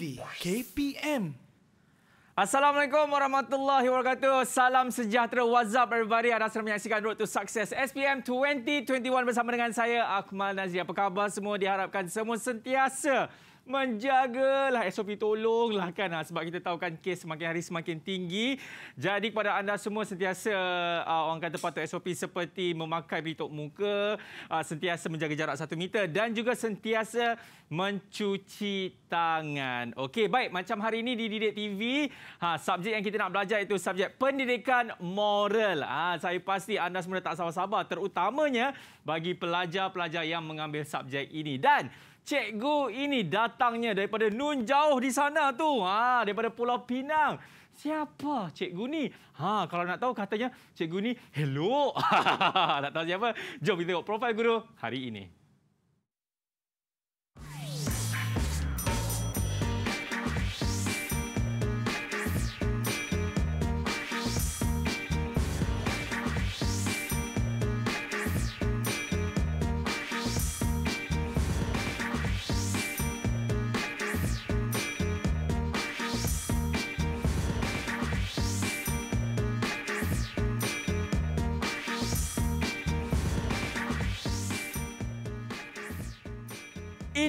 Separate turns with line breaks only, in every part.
TV KPM. Assalamualaikum warahmatullahi wabarakatuh. Salam sejahtera. What's up everybody? Anda sedang menyaksikan Road to Success SPM 2021 bersama dengan saya, Akmal Nazir. Apa khabar semua? Diharapkan semua sentiasa menjagalah SOP tolonglah kan ah, sebab kita tahu kan kes semakin hari semakin tinggi jadi kepada anda semua sentiasa uh, orang kata patut SOP seperti memakai pelitup muka ah, sentiasa menjaga jarak satu meter dan juga sentiasa mencuci tangan okey baik macam hari ini di Didik TV ha subjek yang kita nak belajar itu subjek pendidikan moral ha saya pasti anda semua tak sabar-sabar terutamanya bagi pelajar-pelajar yang mengambil subjek ini dan cikgu ini datangnya daripada nun jauh di sana tu. Ha, daripada Pulau Pinang. Siapa cikgu ni? Ha, kalau nak tahu katanya cikgu ni hello. nak tahu siapa? Jom kita tengok profil guru hari ini.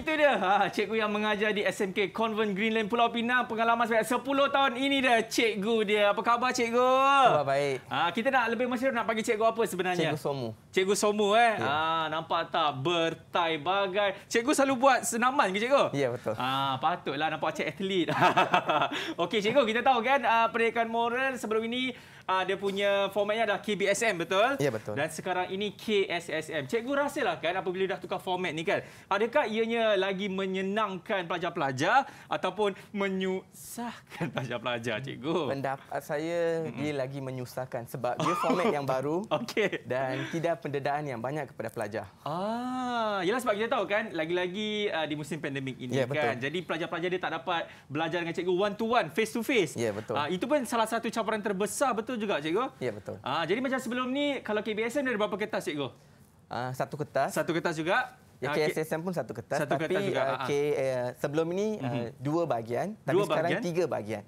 itu dia. Ha, cikgu yang mengajar di SMK Convent Greenland Pulau Pinang. Pengalaman sebab 10 tahun ini dah cikgu dia. Apa khabar cikgu? Khabar baik. Ha, kita nak lebih masyarakat nak panggil cikgu apa sebenarnya? Cikgu Somu. Cikgu Somu eh? Ya. Ha, nampak tak bertai bagai. Cikgu selalu buat senaman ke cikgu? Ya betul. Ha, patutlah nampak cik atlet. Okey cikgu kita tahu kan uh, ah, perikan moral sebelum ini uh, dia punya formatnya adalah KBSM betul? Ya betul. Dan sekarang ini KSSM. Cikgu rasa lah kan apabila dah tukar format ni kan. Adakah ianya lagi menyenangkan pelajar-pelajar ataupun menyusahkan pelajar-pelajar cikgu? Pendapat
saya mm-hmm. dia lagi menyusahkan sebab dia format yang baru. Okey. Dan tidak pendedahan yang banyak kepada pelajar.
Ah, ialah sebab kita tahu kan lagi-lagi uh, di musim pandemik ini ya, kan. Jadi pelajar-pelajar dia tak dapat belajar dengan cikgu one to one face
to face. Ya betul.
Uh, itu pun salah satu cabaran terbesar betul juga cikgu. Ya betul. Ah jadi macam sebelum ni kalau KBSM ada berapa kertas cikgu? Ah satu kertas. Satu kertas juga. Ya, ah, KSSM
pun satu kertas satu tapi kertas juga. Uh, K, uh, sebelum ini uh, dua bahagian dua tapi bahagian. sekarang tiga bahagian.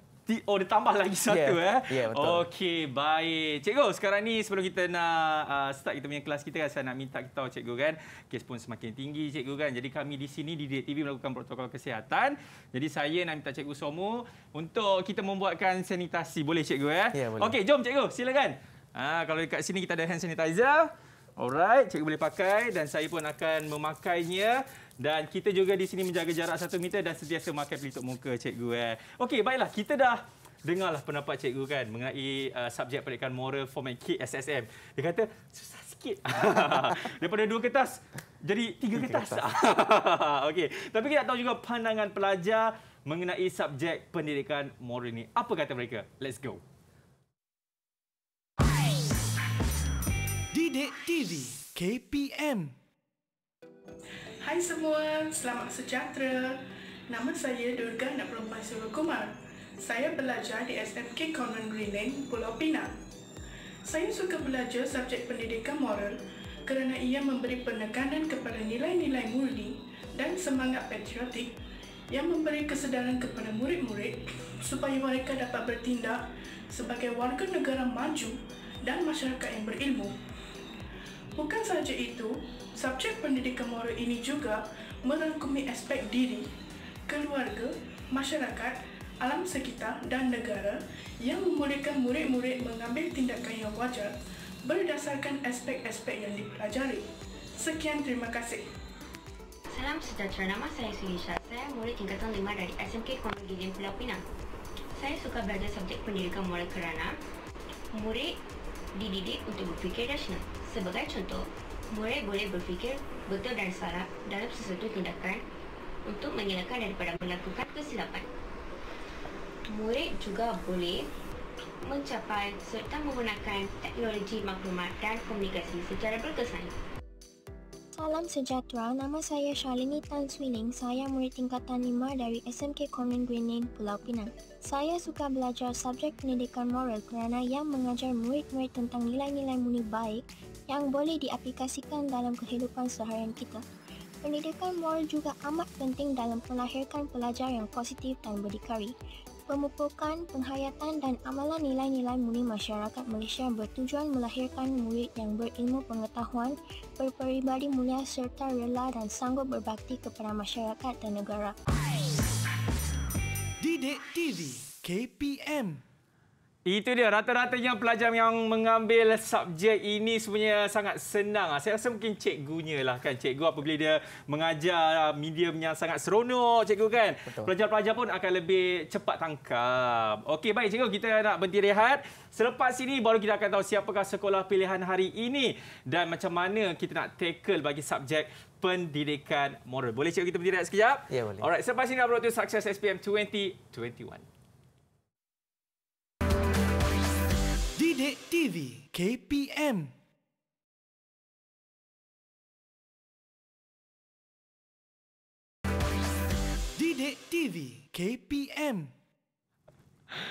Oh, dia tambah lagi satu yeah. eh. Yeah,
Okey, baik. Cikgu, sekarang ni sebelum kita nak uh, start kita punya kelas kita kan, saya nak minta kita tahu cikgu kan, kes pun semakin tinggi cikgu kan. Jadi kami di sini di DTV melakukan protokol kesihatan. Jadi saya nak minta cikgu semua untuk kita membuatkan sanitasi. Boleh cikgu eh? Ya, Okey, jom cikgu. Silakan. Uh, kalau dekat sini kita ada hand sanitizer. Alright, cikgu boleh pakai dan saya pun akan memakainya. Dan kita juga di sini menjaga jarak satu meter dan sentiasa memakai pelitup muka cikgu eh. Okey, baiklah kita dah dengarlah pendapat cikgu kan mengenai uh, subjek pendidikan moral format KSSM. Dia kata susah sikit. Daripada dua kertas jadi tiga kertas. Okey, tapi kita tahu juga pandangan pelajar mengenai subjek pendidikan moral ini. Apa kata mereka? Let's go.
Didik TV KPM Hai semua, selamat sejahtera. Nama saya Durga Nak Perempuan Suruh Kumar. Saya belajar di SMK Common Greenland, Pulau Pinang. Saya suka belajar subjek pendidikan moral kerana ia memberi penekanan kepada nilai-nilai murni dan semangat patriotik yang memberi kesedaran kepada murid-murid supaya mereka dapat bertindak sebagai warga negara maju dan masyarakat yang berilmu. Bukan sahaja itu, subjek pendidikan moral ini juga merangkumi aspek diri, keluarga, masyarakat, alam sekitar dan negara yang membolehkan murid-murid mengambil tindakan yang wajar berdasarkan aspek-aspek yang dipelajari. Sekian terima kasih.
Salam sejahtera, nama saya Sulisha. Saya murid tingkatan lima dari SMK Kuala Gilim Pulau Pinang. Saya suka belajar subjek pendidikan moral kerana murid dididik untuk berfikir rasional. Sebagai contoh, murid boleh berfikir betul dan salah dalam sesuatu tindakan untuk mengelakkan daripada melakukan kesilapan. Murid juga boleh mencapai serta menggunakan teknologi maklumat dan komunikasi secara berkesan.
Salam sejahtera, nama saya Shalini Tan Swining. Saya murid tingkatan 5 dari SMK Komen Greening, Pulau Pinang. Saya suka belajar subjek pendidikan moral kerana ia mengajar murid-murid tentang nilai-nilai murni baik yang boleh diaplikasikan dalam kehidupan seharian kita. Pendidikan moral juga amat penting dalam melahirkan pelajar yang positif dan berdikari. Pemupukan, penghayatan dan amalan nilai-nilai muni masyarakat Malaysia bertujuan melahirkan murid yang berilmu pengetahuan, berperibadi mulia serta rela dan sanggup berbakti kepada masyarakat dan negara.
Didik TV
KPM itu dia rata-ratanya pelajar yang mengambil subjek ini sebenarnya sangat senang. Ah, saya rasa mungkin cikgunya lah kan. Cikgu apabila dia mengajar ah, medium yang sangat seronok cikgu kan. Pelajar-pelajar pun akan lebih cepat tangkap. Okey baik cikgu kita nak berhenti rehat. Selepas ini baru kita akan tahu siapakah sekolah pilihan hari ini dan macam mana kita nak tackle bagi subjek pendidikan moral. Boleh cikgu kita berhenti rehat sekejap? Ya boleh. Alright, selepas ini I brought you success SPM 2021.
Didik TV KPM
Didik TV KPM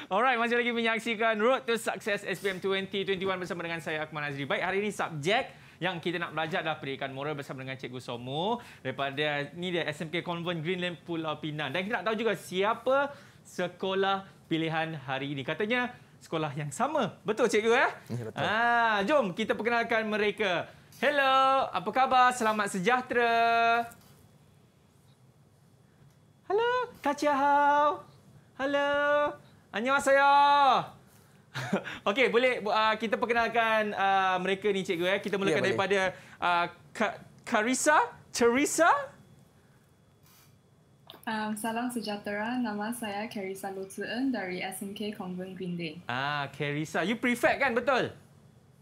Alright, masih lagi menyaksikan Road to Success SPM 2021 bersama dengan saya Akmal Azri. Baik, hari ini subjek yang kita nak belajar adalah pendidikan moral bersama dengan Cikgu Somo daripada ni dia SMK Convent Greenland Pulau Pinang. Dan kita nak tahu juga siapa sekolah pilihan hari ini. Katanya sekolah yang sama. Betul cikgu ya? Ya betul. Ah, jom kita perkenalkan mereka. Hello, apa khabar? Selamat sejahtera. Hello, Kacia Hao. Hello. Annyeonghaseyo. Okey, boleh uh, kita perkenalkan uh, mereka ni cikgu ya. Kita mulakan ya, daripada uh, Ka Karisa, Teresa.
Um, salam sejahtera, nama saya Carissa Lutzen dari SNK Convent Green Day.
Ah, Carissa. You prefect kan, betul?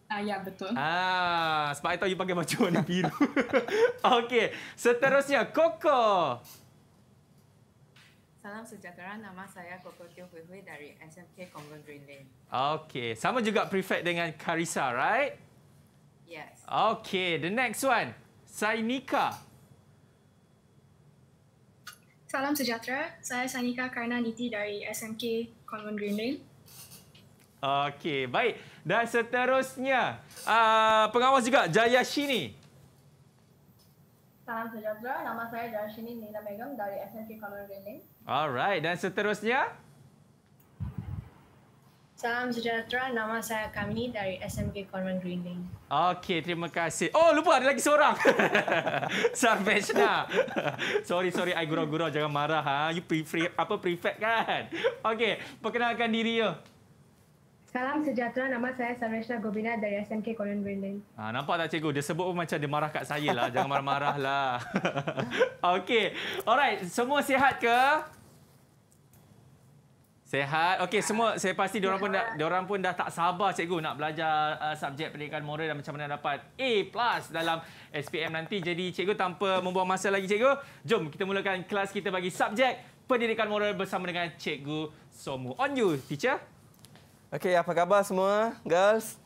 Ah, ya, betul.
Ah, sebab itu you pakai baju warna biru. okay, seterusnya, Coco.
Salam sejahtera, nama saya Coco Teo Hui Hui dari SNK Convent Green Day.
Okay, sama juga prefect dengan Carissa, right? Yes. Okay, the next one. Sainika. Nika.
Salam sejahtera. Saya Sanika niti dari SMK Common Green Lane.
Okey, baik. Dan seterusnya, uh, pengawas juga Jaya Shini.
Salam sejahtera. Nama saya Jaya Shini Nina Megam dari SMK Common Green Lane.
Alright, dan seterusnya?
Salam sejahtera. Nama saya kami dari SMK Korman Greening.
Okey, terima kasih. Oh, lupa ada lagi seorang. Sarveshna. sorry, sorry. I gurau-gurau. Jangan marah. Ha. You prefer, apa prefect kan? Okey, perkenalkan diri you.
Salam sejahtera. Nama saya Sarveshna Gobina dari SMK Korean Greenland.
ha, nampak tak cikgu? Dia sebut pun macam dia marah kat saya lah. Jangan marah-marah lah. Okey. Alright. Semua sihat ke? Sehat. Okey, semua saya pasti dia orang pun dah dia orang pun dah tak sabar cikgu nak belajar uh, subjek pendidikan moral dan macam mana dapat A+ plus dalam SPM nanti. Jadi cikgu tanpa membuang masa lagi cikgu, jom kita mulakan kelas kita bagi subjek pendidikan moral bersama dengan cikgu Somu. On you,
teacher. Okey, apa khabar semua, girls?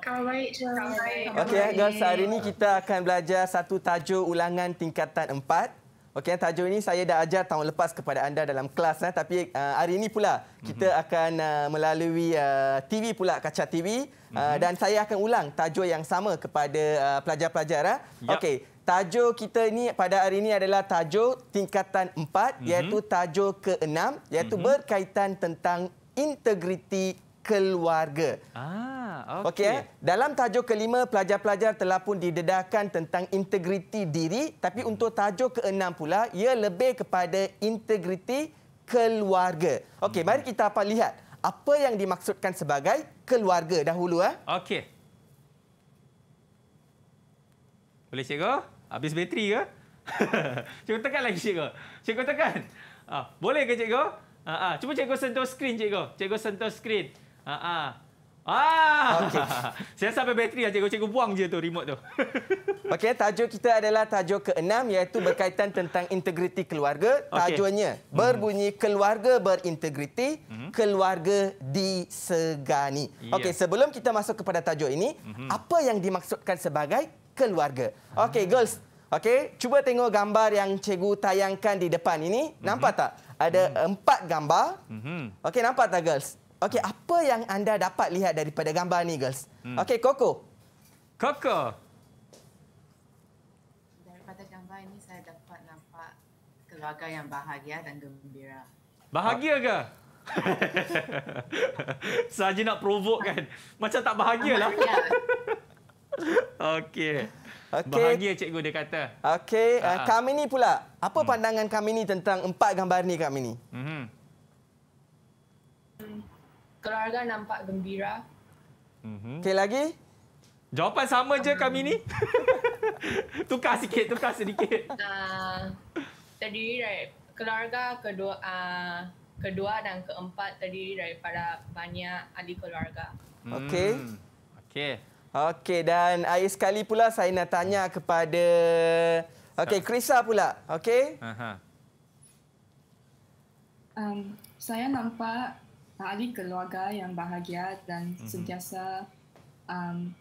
Kau baik, Kau baik. Okey, eh, girls, hari ini
kita akan belajar satu tajuk ulangan tingkatan empat. Okey, tajuk ini saya dah ajar tahun lepas kepada anda dalam kelas. Eh. Tapi uh, hari ini pula kita mm-hmm. akan uh, melalui uh, eh, TV pula, kaca TV. mm-hmm. Dan saya akan ulang tajuk yang sama kepada uh, pelajar-pelajar. Eh. Yep. Okey, tajuk kita ini pada hari ini adalah tajuk tingkatan 4, mm-hmm. iaitu tajuk ke-6, iaitu mm-hmm. berkaitan tentang integriti keluarga. Ah, okey. Okay, eh? Dalam tajuk kelima pelajar-pelajar telah pun didedahkan tentang integriti diri, tapi untuk tajuk keenam pula ia lebih kepada integriti keluarga. Okey, mari kita apa lihat apa yang dimaksudkan sebagai keluarga dahulu eh.
Okey. Boleh cikgu? Habis bateri ke? cikgu tekan lagi cikgu. Cikgu tekan. Ah, boleh ke cikgu? Ah, ah. cuba cikgu sentuh skrin cikgu. Cikgu sentuh skrin. Ha ah. Ah. Okey. Saya sampai bateri aja lah, cikgu-cikgu buang je tu remote tu.
Okey, tajuk kita adalah tajuk keenam iaitu berkaitan tentang integriti keluarga. Tajuannya okay. Hmm. berbunyi hmm. keluarga berintegriti, hmm. keluarga disegani. Yeah. Okey, sebelum kita masuk kepada tajuk ini, hmm. apa yang dimaksudkan sebagai keluarga? Okey, girls. Okey, cuba tengok gambar yang cikgu tayangkan di depan ini. Hmm. Nampak tak? Ada hmm. empat gambar. Hmm. Okey, nampak tak girls? Okey, hmm. apa yang anda dapat lihat daripada gambar ni, girls? Hmm. Okey, Coco. Coco.
Daripada gambar ini saya dapat nampak keluarga yang bahagia dan gembira.
Bahagia ke? Saja nak provoke kan. Macam tak bahagialah. Okey. Okey. Bahagia cikgu dia kata.
Okey, uh, kami ni pula. Apa hmm. pandangan kami ni tentang empat gambar ni kami ni? Mhm
keluarga nampak gembira.
Mm-hmm. lagi? Jawapan sama um, je kami ni. tukar sikit, tukar sedikit.
Uh, terdiri dari keluarga kedua uh, kedua dan keempat terdiri daripada banyak ahli keluarga. Hmm.
Okey. Mm.
Okey. Okey dan air sekali pula saya nak tanya kepada Okey, Krisa pula. Okey.
Um, saya nampak ahli keluarga yang bahagia dan mm-hmm. sentiasa um,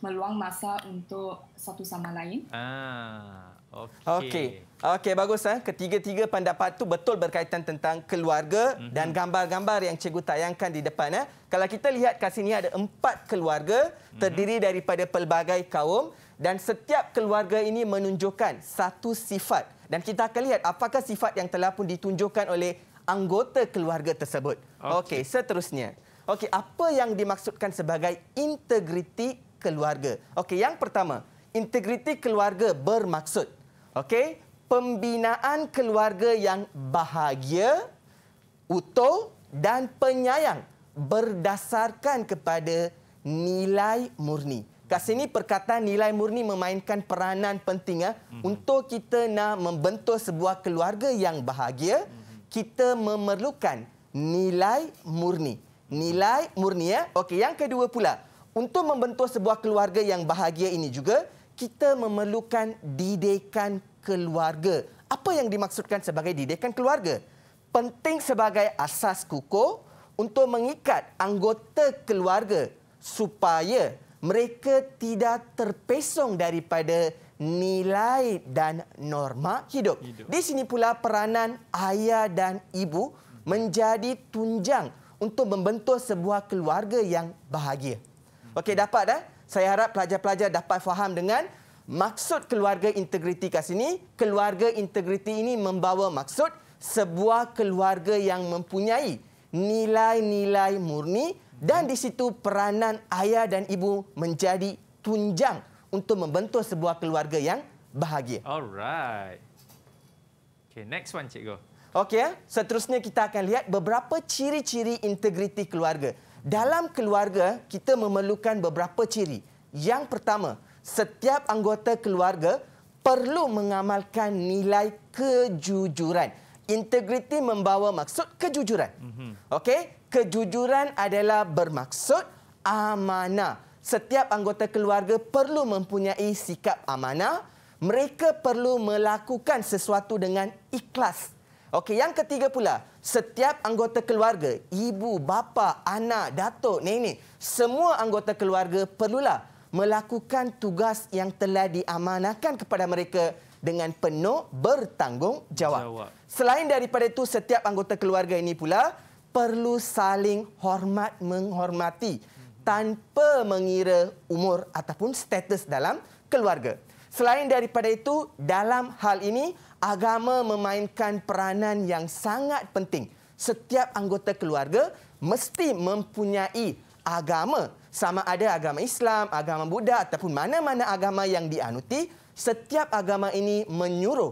meluang masa untuk satu sama lain.
Ah, okey. Okey. Okey, bagus eh. Ketiga-tiga pendapat tu betul berkaitan tentang keluarga mm-hmm. dan gambar-gambar yang cikgu tayangkan di depan eh. Kalau kita lihat kat sini ada empat keluarga mhm. terdiri mm-hmm. daripada pelbagai kaum dan setiap keluarga ini menunjukkan satu sifat dan kita akan lihat apakah sifat yang telah pun ditunjukkan oleh anggota keluarga tersebut. Okey, okay, seterusnya. Okey, apa yang dimaksudkan sebagai integriti keluarga? Okey, yang pertama, integriti keluarga bermaksud okey, pembinaan keluarga yang bahagia, utuh dan penyayang berdasarkan kepada nilai murni. Kat sini perkataan nilai murni memainkan peranan penting ya, mm-hmm. untuk kita nak membentuk sebuah keluarga yang bahagia. Mm-hmm kita memerlukan nilai murni. Nilai murni ya. Okey, yang kedua pula, untuk membentuk sebuah keluarga yang bahagia ini juga, kita memerlukan didikan keluarga. Apa yang dimaksudkan sebagai didikan keluarga? Penting sebagai asas kukuh untuk mengikat anggota keluarga supaya mereka tidak terpesong daripada nilai dan norma hidup. hidup. Di sini pula peranan ayah dan ibu menjadi tunjang untuk membentuk sebuah keluarga yang bahagia. Okey, dapat dah? Saya harap pelajar-pelajar dapat faham dengan maksud keluarga integriti kat sini. Keluarga integriti ini membawa maksud sebuah keluarga yang mempunyai nilai-nilai murni dan di situ peranan ayah dan ibu menjadi tunjang untuk membentuk sebuah keluarga yang bahagia.
Alright. Okay, next one cikgu.
Okay, ya. seterusnya kita akan lihat beberapa ciri-ciri integriti keluarga. Dalam keluarga, kita memerlukan beberapa ciri. Yang pertama, setiap anggota keluarga perlu mengamalkan nilai kejujuran. Integriti membawa maksud kejujuran. Mhm. Okay, kejujuran adalah bermaksud amanah setiap anggota keluarga perlu mempunyai sikap amanah. Mereka perlu melakukan sesuatu dengan ikhlas. Okey, yang ketiga pula, setiap anggota keluarga, ibu, bapa, anak, datuk, nenek, semua anggota keluarga perlulah melakukan tugas yang telah diamanahkan kepada mereka dengan penuh bertanggungjawab. Jawab. Selain daripada itu, setiap anggota keluarga ini pula perlu saling hormat menghormati. Hmm tanpa mengira umur ataupun status dalam keluarga. Selain daripada itu, dalam hal ini, agama memainkan peranan yang sangat penting. Setiap anggota keluarga mesti mempunyai agama. Sama ada agama Islam, agama Buddha ataupun mana-mana agama yang dianuti, setiap agama ini menyuruh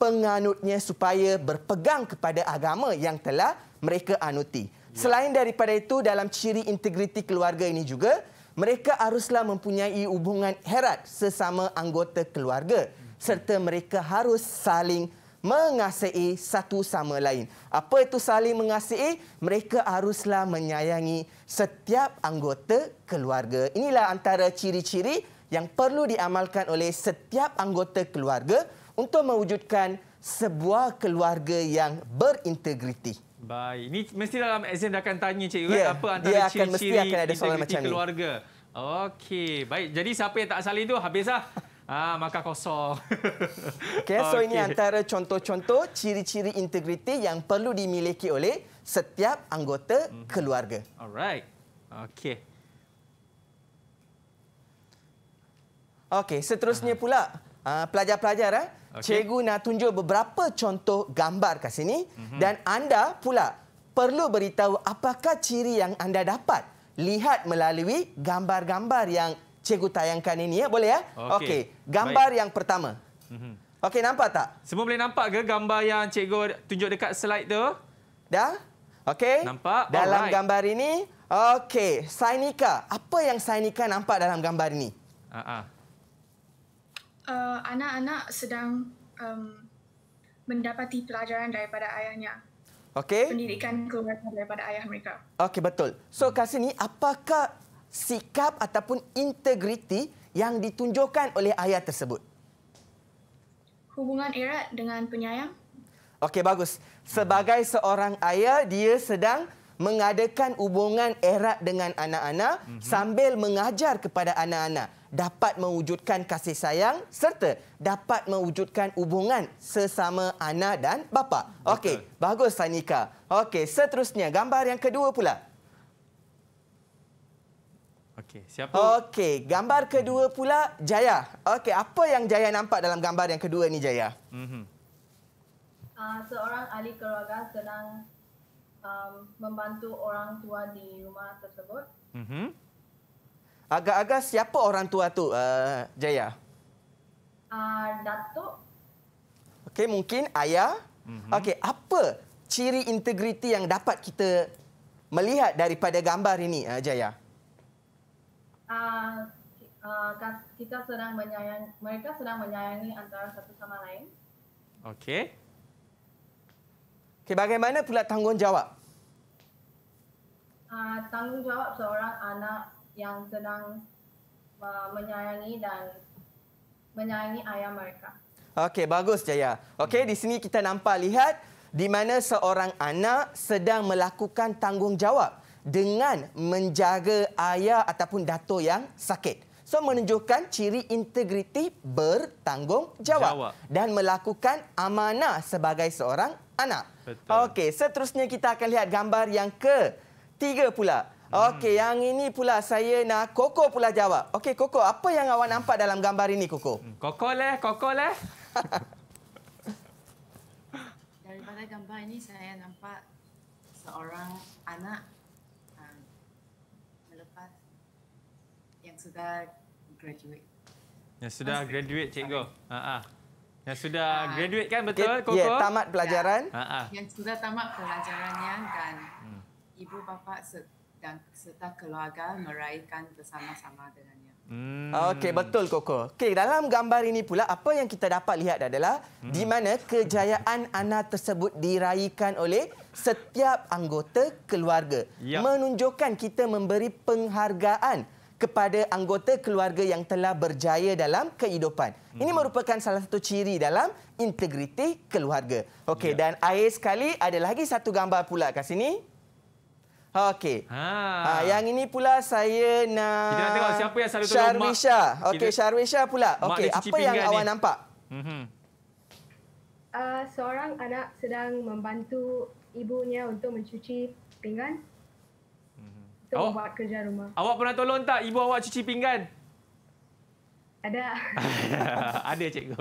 penganutnya supaya berpegang kepada agama yang telah mereka anuti. Selain daripada itu, dalam ciri integriti keluarga ini juga, mereka haruslah mempunyai hubungan erat sesama anggota keluarga serta mereka harus saling mengasihi satu sama lain. Apa itu saling mengasihi? Mereka haruslah menyayangi setiap anggota keluarga. Inilah antara ciri-ciri yang perlu diamalkan oleh setiap anggota keluarga untuk mewujudkan sebuah keluarga yang berintegriti.
Baik. Ini mesti dalam exam dia akan tanya cikgu kan, yeah. apa antara ciri-ciri integriti keluarga. Okey. Baik. Jadi siapa yang tak salin itu habislah. Ah, maka kosong. Okey, so okay. ini antara
contoh-contoh ciri-ciri integriti yang perlu dimiliki oleh setiap anggota mhm. keluarga.
Alright. Okey.
Okey, seterusnya pula Ah, pelajar-pelajar eh. Okay. Cikgu nak tunjuk beberapa contoh gambar kat sini mm -hmm. dan anda pula perlu beritahu apakah ciri yang anda dapat lihat melalui gambar-gambar yang cikgu tayangkan ini ya. Boleh ya? Okey. Okay. Gambar Baik. yang pertama. Mm -hmm. Okey, nampak tak?
Semua boleh nampak ke gambar yang cikgu tunjuk dekat slide tu? Dah? Okey. Nampak. Dalam Alright.
gambar ini, okey, Sainika, apa yang Sainika nampak dalam gambar ini? Uh -uh uh, anak-anak
sedang um, mendapati pelajaran daripada ayahnya. Okey. Pendidikan keluarga daripada ayah mereka.
Okey, betul. So, hmm. kat sini, apakah sikap ataupun integriti yang ditunjukkan oleh ayah tersebut?
Hubungan erat dengan penyayang.
Okey, bagus. Sebagai seorang ayah, dia sedang mengadakan hubungan erat dengan anak-anak mm -hmm. sambil mengajar kepada anak-anak dapat mewujudkan kasih sayang serta dapat mewujudkan hubungan sesama anak dan bapa. Okey, bagus Sanika. Okey, seterusnya gambar yang kedua pula. Okey, siapa? Okey, gambar kedua pula Jaya. Okey, apa yang Jaya nampak dalam gambar yang kedua ni Jaya? Mm -hmm.
uh, seorang ahli keluarga sedang um, membantu orang tua di rumah tersebut.
Mm -hmm. Agak-agak siapa orang tua tu, uh, Jaya?
Uh, Datuk.
Okey, mungkin ayah. Mm -hmm. Okey, apa ciri integriti yang dapat kita melihat daripada gambar ini, uh, Jaya?
Uh, uh, kita sedang menyayangi mereka sedang menyayangi antara satu sama lain.
Okey. Okay, bagaimana pula tanggungjawab?
Uh, tanggungjawab seorang anak yang senang uh, menyayangi dan menyayangi ayah mereka.
Okey, bagus Jaya. Okey, di sini kita nampak lihat di mana seorang anak sedang melakukan tanggungjawab dengan menjaga ayah ataupun dato yang sakit. So menunjukkan ciri integriti bertanggungjawab Jawab. dan melakukan amanah sebagai seorang anak. Okey, seterusnya kita akan lihat gambar yang ke tiga pula. Okey, hmm. yang ini pula saya nak Koko pula jawab. Okey, Koko, apa yang awak nampak dalam gambar ini, Koko? Hmm,
Koko leh, Koko leh.
Daripada gambar ini saya nampak seorang anak um, melepas yang sudah graduate.
Yang sudah graduate, cikgu. Ha ah. Ha. Uh -huh. Yang sudah uh, graduate kan betul ya, Koko? Ya, yeah, tamat pelajaran. Ya. Ha, ha.
Yang sudah tamat pelajarannya dan hmm. ibu bapa sedang serta keluarga meraihkan
bersama-sama dengannya. Hmm. Okey, betul Koko. Okey, dalam gambar ini pula apa yang kita dapat lihat adalah hmm. di mana kejayaan anak tersebut diraihkan oleh setiap anggota keluarga. Yep. Ya. Menunjukkan kita memberi penghargaan kepada anggota keluarga yang telah berjaya dalam kehidupan. Hmm. Ini merupakan salah satu ciri dalam integriti keluarga. Okey, ya. dan akhir sekali ada lagi satu gambar pula kat sini. Okey. Ha. ha. Yang ini pula saya nak... Kita nak tengok siapa yang selalu tolong Mak. Sharwisha, Okey, Sharwisha pula. Okey, apa yang ni. awak nampak? Hmm.
Uh, seorang anak sedang membantu ibunya untuk mencuci pinggan untuk oh. buat kerja rumah.
Awak pernah tolong tak ibu awak cuci pinggan? Ada. Ada cikgu.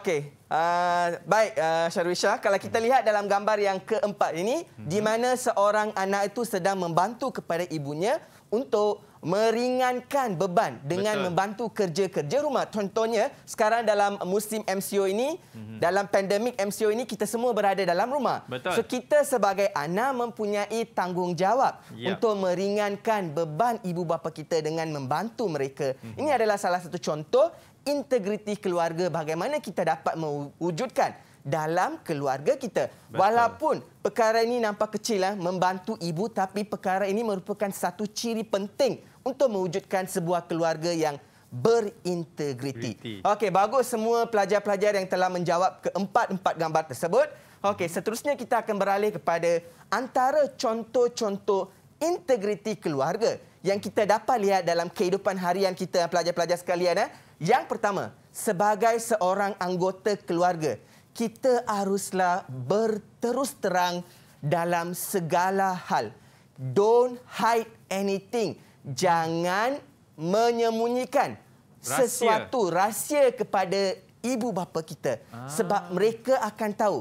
Okey. Uh, baik, uh, Syarwisha. Kalau kita hmm. lihat dalam gambar yang keempat ini, hmm. di mana seorang anak itu sedang membantu kepada ibunya untuk meringankan beban dengan Betul. membantu kerja-kerja rumah. Contohnya, sekarang dalam musim MCO ini, mm -hmm. dalam pandemik MCO ini, kita semua berada dalam rumah. Betul. So, kita sebagai anak mempunyai tanggungjawab yep. Ya. untuk meringankan beban ibu bapa kita dengan membantu mereka. Mm -hmm. Ini adalah salah satu contoh integriti keluarga bagaimana kita dapat mewujudkan dalam keluarga kita. Betul. Walaupun perkara ini nampak kecil, eh, membantu ibu, tapi perkara ini merupakan satu ciri penting untuk mewujudkan sebuah keluarga yang berintegriti. Okey, bagus semua pelajar-pelajar yang telah menjawab keempat-empat gambar tersebut. Okey, seterusnya kita akan beralih kepada antara contoh-contoh integriti keluarga yang kita dapat lihat dalam kehidupan harian kita pelajar-pelajar sekalian. Eh. Yang pertama, sebagai seorang anggota keluarga, kita haruslah berterus terang dalam segala hal. Don't hide anything jangan menyembunyikan rahsia. sesuatu rahsia kepada ibu bapa kita ah. sebab mereka akan tahu.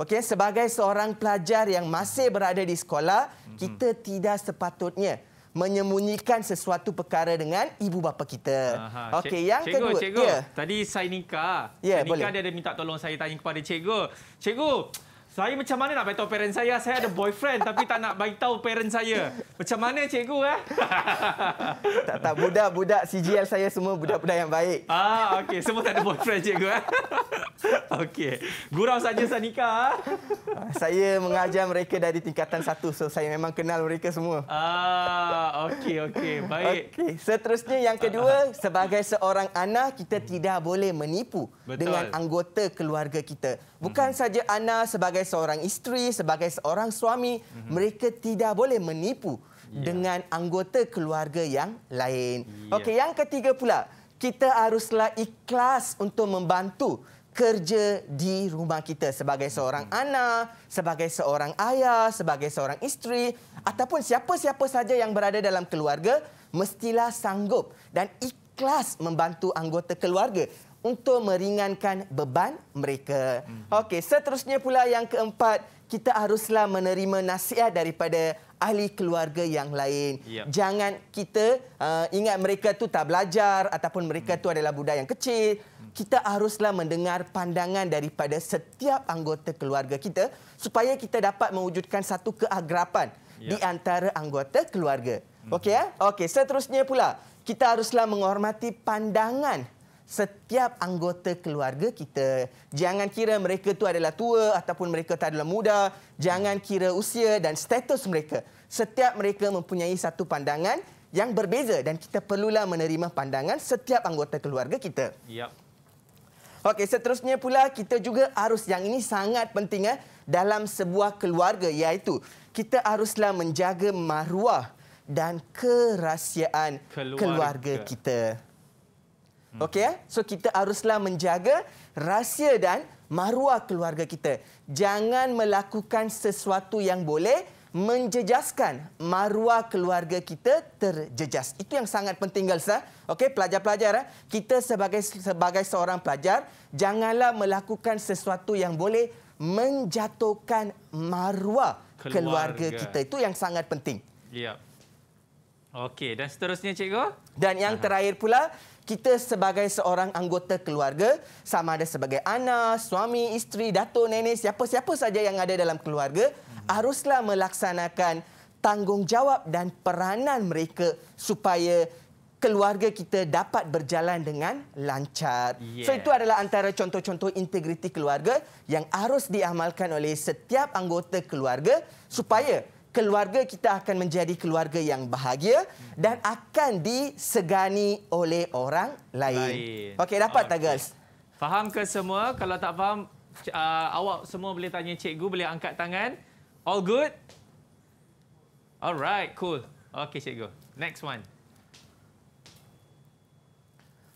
Okey, sebagai seorang pelajar yang masih berada di sekolah, hmm. kita tidak sepatutnya menyembunyikan sesuatu perkara dengan ibu bapa kita. Okey, yang cikgu, kedua. Cikgu, yeah.
tadi saya nikah. Yeah, saya nikah boleh. dia ada minta tolong saya tanya kepada cikgu. Cikgu, saya macam mana nak beritahu parents saya? Saya ada boyfriend tapi tak nak beritahu parents saya. Macam mana cikgu eh?
tak tak budak-budak CGL saya semua budak-budak yang baik.
Ah okay, semua tak ada boyfriend cikgu eh. okey. Gurau saja Sanika. Ah.
Ah, saya mengajar mereka dari tingkatan satu, so saya memang kenal mereka semua. Ah okay
okay baik.
Okay. Seterusnya yang kedua, sebagai seorang anak kita tidak boleh menipu Betul. dengan anggota keluarga kita. Bukan saja anak sebagai sebagai seorang isteri, sebagai seorang suami, mm -hmm. mereka tidak boleh menipu yeah. dengan anggota keluarga yang lain. Yeah. Okey, yang ketiga pula, kita haruslah ikhlas untuk membantu kerja di rumah kita sebagai seorang hmm. anak, sebagai seorang ayah, sebagai seorang isteri ataupun siapa-siapa saja yang berada dalam keluarga mestilah sanggup dan ikhlas membantu anggota keluarga untuk meringankan beban mereka. Hmm. Okey, seterusnya pula yang keempat, kita haruslah menerima nasihat daripada ahli keluarga yang lain. Yeah. Jangan kita uh, ingat mereka tu tak belajar ataupun mereka hmm. tu adalah budak yang kecil. Hmm. Kita haruslah mendengar pandangan daripada setiap anggota keluarga kita supaya kita dapat mewujudkan satu keagrapan yeah. di antara anggota keluarga. Hmm. Okey ya? Okey, seterusnya pula kita haruslah menghormati pandangan setiap anggota keluarga kita. Jangan kira mereka tu adalah tua ataupun mereka tak adalah muda. Jangan kira usia dan status mereka. Setiap mereka mempunyai satu pandangan yang berbeza dan kita perlulah menerima pandangan setiap anggota keluarga kita. Yep. Okey, seterusnya pula kita juga harus yang ini sangat penting eh, dalam sebuah keluarga iaitu kita haruslah menjaga maruah dan kerahsiaan keluarga, keluarga kita. Hmm. Okey, eh? so kita haruslah menjaga rahsia dan maruah keluarga kita. Jangan melakukan sesuatu yang boleh menjejaskan maruah keluarga kita terjejas. Itu yang sangat penting, Galsa. Eh? Okey, pelajar-pelajar, eh? kita sebagai sebagai seorang pelajar, janganlah melakukan sesuatu yang boleh menjatuhkan maruah keluarga, keluarga kita. Itu yang sangat penting.
Ya. Okey, dan seterusnya, Cikgu?
Dan yang terakhir pula, kita sebagai seorang anggota keluarga, sama ada sebagai anak, suami, isteri, datuk, nenek, siapa-siapa saja yang ada dalam keluarga, haruslah melaksanakan tanggungjawab dan peranan mereka supaya keluarga kita dapat berjalan dengan lancar. Yes. So itu adalah antara contoh-contoh integriti keluarga yang harus diamalkan oleh setiap anggota keluarga supaya keluarga kita akan menjadi keluarga yang bahagia dan akan disegani oleh orang lain. lain. Okey, dapat okay. tak guys?
Faham ke semua? Kalau tak faham, uh, awak semua boleh tanya cikgu, boleh angkat tangan. All good? Alright, cool. Okey, cikgu. Next
one.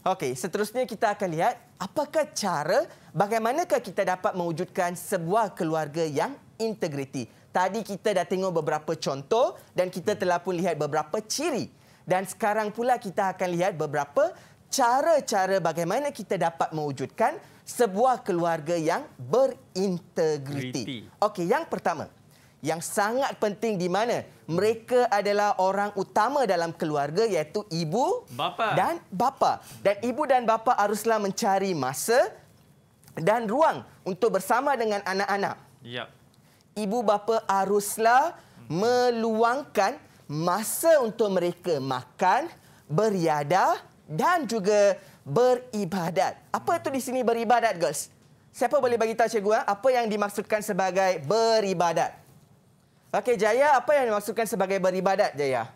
Okey, seterusnya kita akan lihat apakah cara bagaimanakah kita dapat mewujudkan sebuah keluarga yang integriti. Tadi kita dah tengok beberapa contoh dan kita telah pun lihat beberapa ciri. Dan sekarang pula kita akan lihat beberapa cara-cara bagaimana kita dapat mewujudkan sebuah keluarga yang berintegriti. Okey, yang pertama. Yang sangat penting di mana mereka adalah orang utama dalam keluarga iaitu ibu bapa. dan bapa. Dan ibu dan bapa haruslah mencari masa dan ruang untuk bersama dengan anak-anak. Yep ibu bapa haruslah meluangkan masa untuk mereka makan, beriadah dan juga beribadat. Apa itu di sini beribadat, girls? Siapa boleh bagi tahu cikgu eh? apa yang dimaksudkan sebagai beribadat? Okey, Jaya, apa yang dimaksudkan sebagai beribadat, Jaya?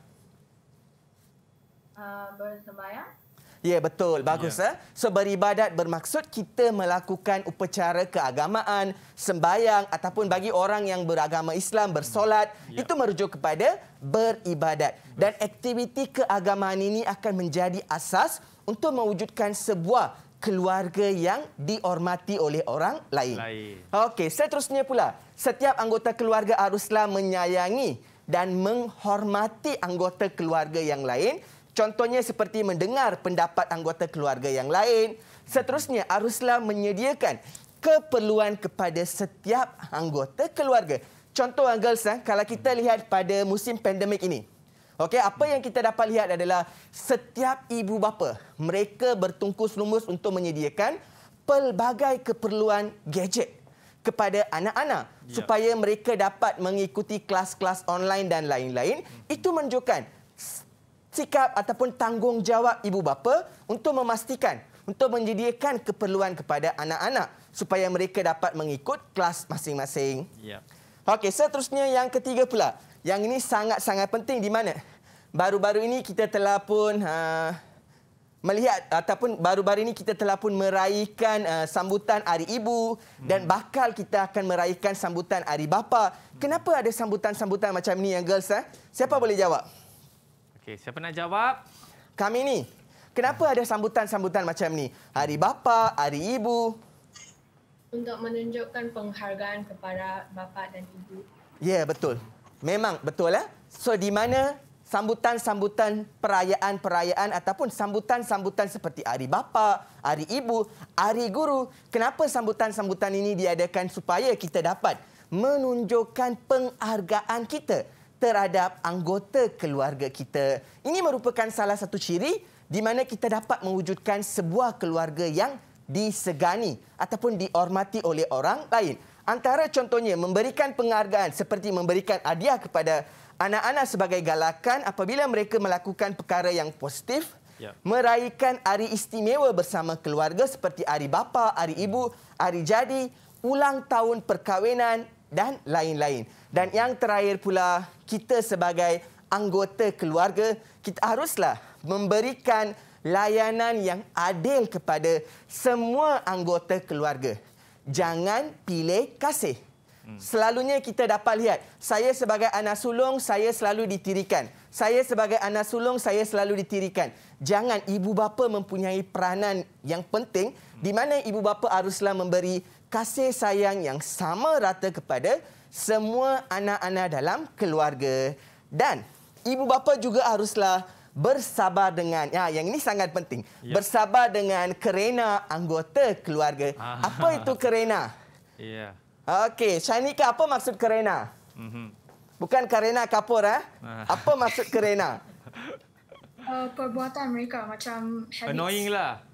Uh, bersembahyang.
Ya, betul. Bagus. Ya. Eh? So, beribadat bermaksud kita melakukan upacara keagamaan, sembayang ataupun bagi orang yang beragama Islam, bersolat. Ya. Itu merujuk kepada beribadat. Dan aktiviti keagamaan ini akan menjadi asas untuk mewujudkan sebuah keluarga yang dihormati oleh orang lain. lain. Okey, seterusnya pula. Setiap anggota keluarga haruslah menyayangi dan menghormati anggota keluarga yang lain Contohnya seperti mendengar pendapat anggota keluarga yang lain. Seterusnya, Aruslah menyediakan keperluan kepada setiap anggota keluarga. Contoh girls, kalau kita lihat pada musim pandemik ini. okay, apa yang kita dapat lihat adalah setiap ibu bapa mereka bertungkus lumus untuk menyediakan pelbagai keperluan gadget kepada anak-anak ya. supaya mereka dapat mengikuti kelas-kelas online dan lain-lain. Itu menunjukkan sikap ataupun tanggungjawab ibu bapa untuk memastikan untuk menyediakan keperluan kepada anak-anak supaya mereka dapat mengikut kelas masing-masing. Ya. Okey, seterusnya yang ketiga pula. Yang ini sangat-sangat penting di mana? Baru-baru ini kita telah pun ha, melihat ataupun baru-baru ini kita telah pun meraihkan uh, sambutan hari ibu hmm. dan bakal kita akan meraihkan sambutan hari bapa. Kenapa ada sambutan-sambutan macam ni yang girls eh? Siapa boleh jawab?
Okey, siapa nak jawab?
Kami ni. Kenapa ada sambutan-sambutan macam ni? Hari bapa, hari ibu.
Untuk menunjukkan penghargaan kepada bapa dan ibu.
Ya, yeah, betul. Memang betul eh. So di mana sambutan-sambutan perayaan-perayaan ataupun sambutan-sambutan seperti hari bapa, hari ibu, hari guru, kenapa sambutan-sambutan ini diadakan supaya kita dapat menunjukkan penghargaan kita terhadap anggota keluarga kita. Ini merupakan salah satu ciri di mana kita dapat mewujudkan sebuah keluarga yang disegani ataupun dihormati oleh orang lain. Antara contohnya memberikan penghargaan seperti memberikan hadiah kepada anak-anak sebagai galakan apabila mereka melakukan perkara yang positif, ya. meraihkan hari istimewa bersama keluarga seperti hari bapa, hari ibu, hari jadi, ulang tahun perkahwinan, dan lain-lain. Dan yang terakhir pula, kita sebagai anggota keluarga, kita haruslah memberikan layanan yang adil kepada semua anggota keluarga. Jangan pilih kasih. Selalunya kita dapat lihat, saya sebagai anak sulung, saya selalu ditirikan. Saya sebagai anak sulung, saya selalu ditirikan. Jangan ibu bapa mempunyai peranan yang penting di mana ibu bapa haruslah memberi kasih sayang yang sama rata kepada semua anak-anak dalam keluarga. Dan ibu bapa juga haruslah bersabar dengan ya yang ini sangat penting. Ya. Bersabar dengan kerena anggota keluarga. Ah. Apa itu kerena? Iya. Okey, Shanika apa maksud kerena? Mm-hmm. Bukan kerena kapur eh? ah. Apa maksud kerena?
Uh, eh, perbuatan mereka macam Shanika. Annoying
lah.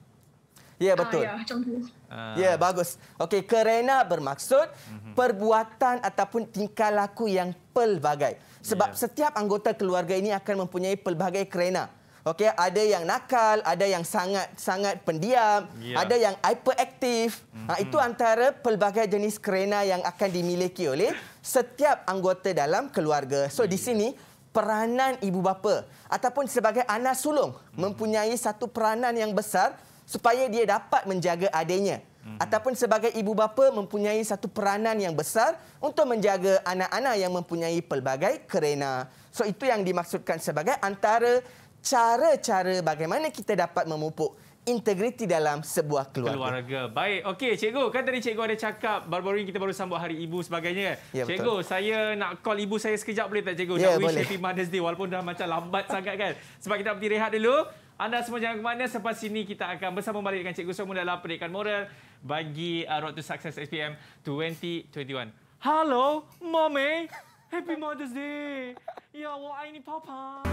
Ya ah, betul. Ah, ya, macam tu. Ah. Ya bagus. Okey, kerana bermaksud mm-hmm. perbuatan ataupun tingkah laku yang pelbagai. Sebab yeah. setiap anggota keluarga ini akan mempunyai pelbagai kerana. Okey, ada yang nakal, ada yang sangat sangat pendiam, yeah. ada yang hyperaktif. Mm-hmm. Ah, mhm. itu antara pelbagai jenis kerena yang akan dimiliki oleh setiap anggota dalam keluarga. So yeah. di hmm. sini peranan ibu bapa ataupun sebagai anak sulung hmm. mempunyai satu peranan yang besar supaya dia dapat menjaga adiknya hmm. ataupun sebagai ibu bapa mempunyai satu peranan yang besar untuk menjaga anak-anak yang mempunyai pelbagai kerena. So itu yang dimaksudkan sebagai antara cara-cara bagaimana kita dapat memupuk integriti dalam sebuah keluarga.
keluarga.
Baik. Okey, cikgu, kan tadi cikgu ada cakap baru-baru ini kita baru sambut Hari Ibu sebagainya. Ya, cikgu, betul. saya nak call ibu saya sekejap boleh tak cikgu? Ya, nak boleh. wish happy Mother's Day walaupun dah macam lambat sangat kan. Sebab kita pergi rehat dulu. Anda semua jangan ke mana. Selepas sini kita akan bersama balik dengan Cikgu Somu dalam pendidikan moral bagi uh, Road to Success SPM 2021. Hello, Mommy. Happy Mother's Day. Ya, wah ini Papa.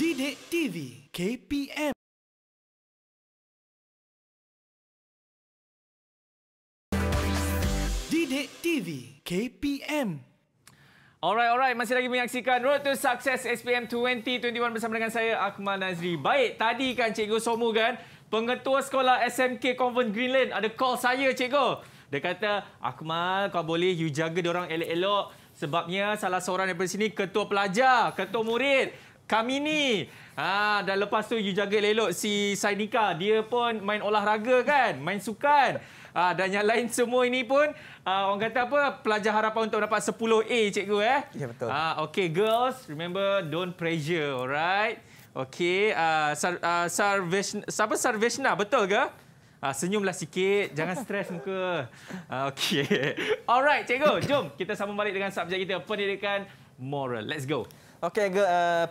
Didik TV KPM. Didik TV
KPM. Alright, alright. Masih lagi menyaksikan Road to Success SPM 2021 bersama dengan saya, Akmal Nazri. Baik, tadi kan Cikgu Somu kan, pengetua sekolah SMK Convent Greenland ada call saya, Cikgu. Dia kata, Akmal, kau boleh you jaga orang elok-elok sebabnya salah seorang daripada sini ketua pelajar, ketua murid. Kami ni. Ha, dan lepas tu you jaga elok si Sainika. Dia pun main olahraga kan, main sukan. Aa, ah, dan yang lain semua ini pun aa, ah, orang kata apa pelajar harapan untuk dapat 10A cikgu eh. Ya betul. Ah okey girls remember don't pressure alright. Okey ah, ah Sarveshna apa Sarveshna betul ke? Ah senyumlah sikit jangan stres muka. Ah okey. Alright cikgu jom kita sambung balik dengan subjek kita pendidikan moral. Let's go.
Okey,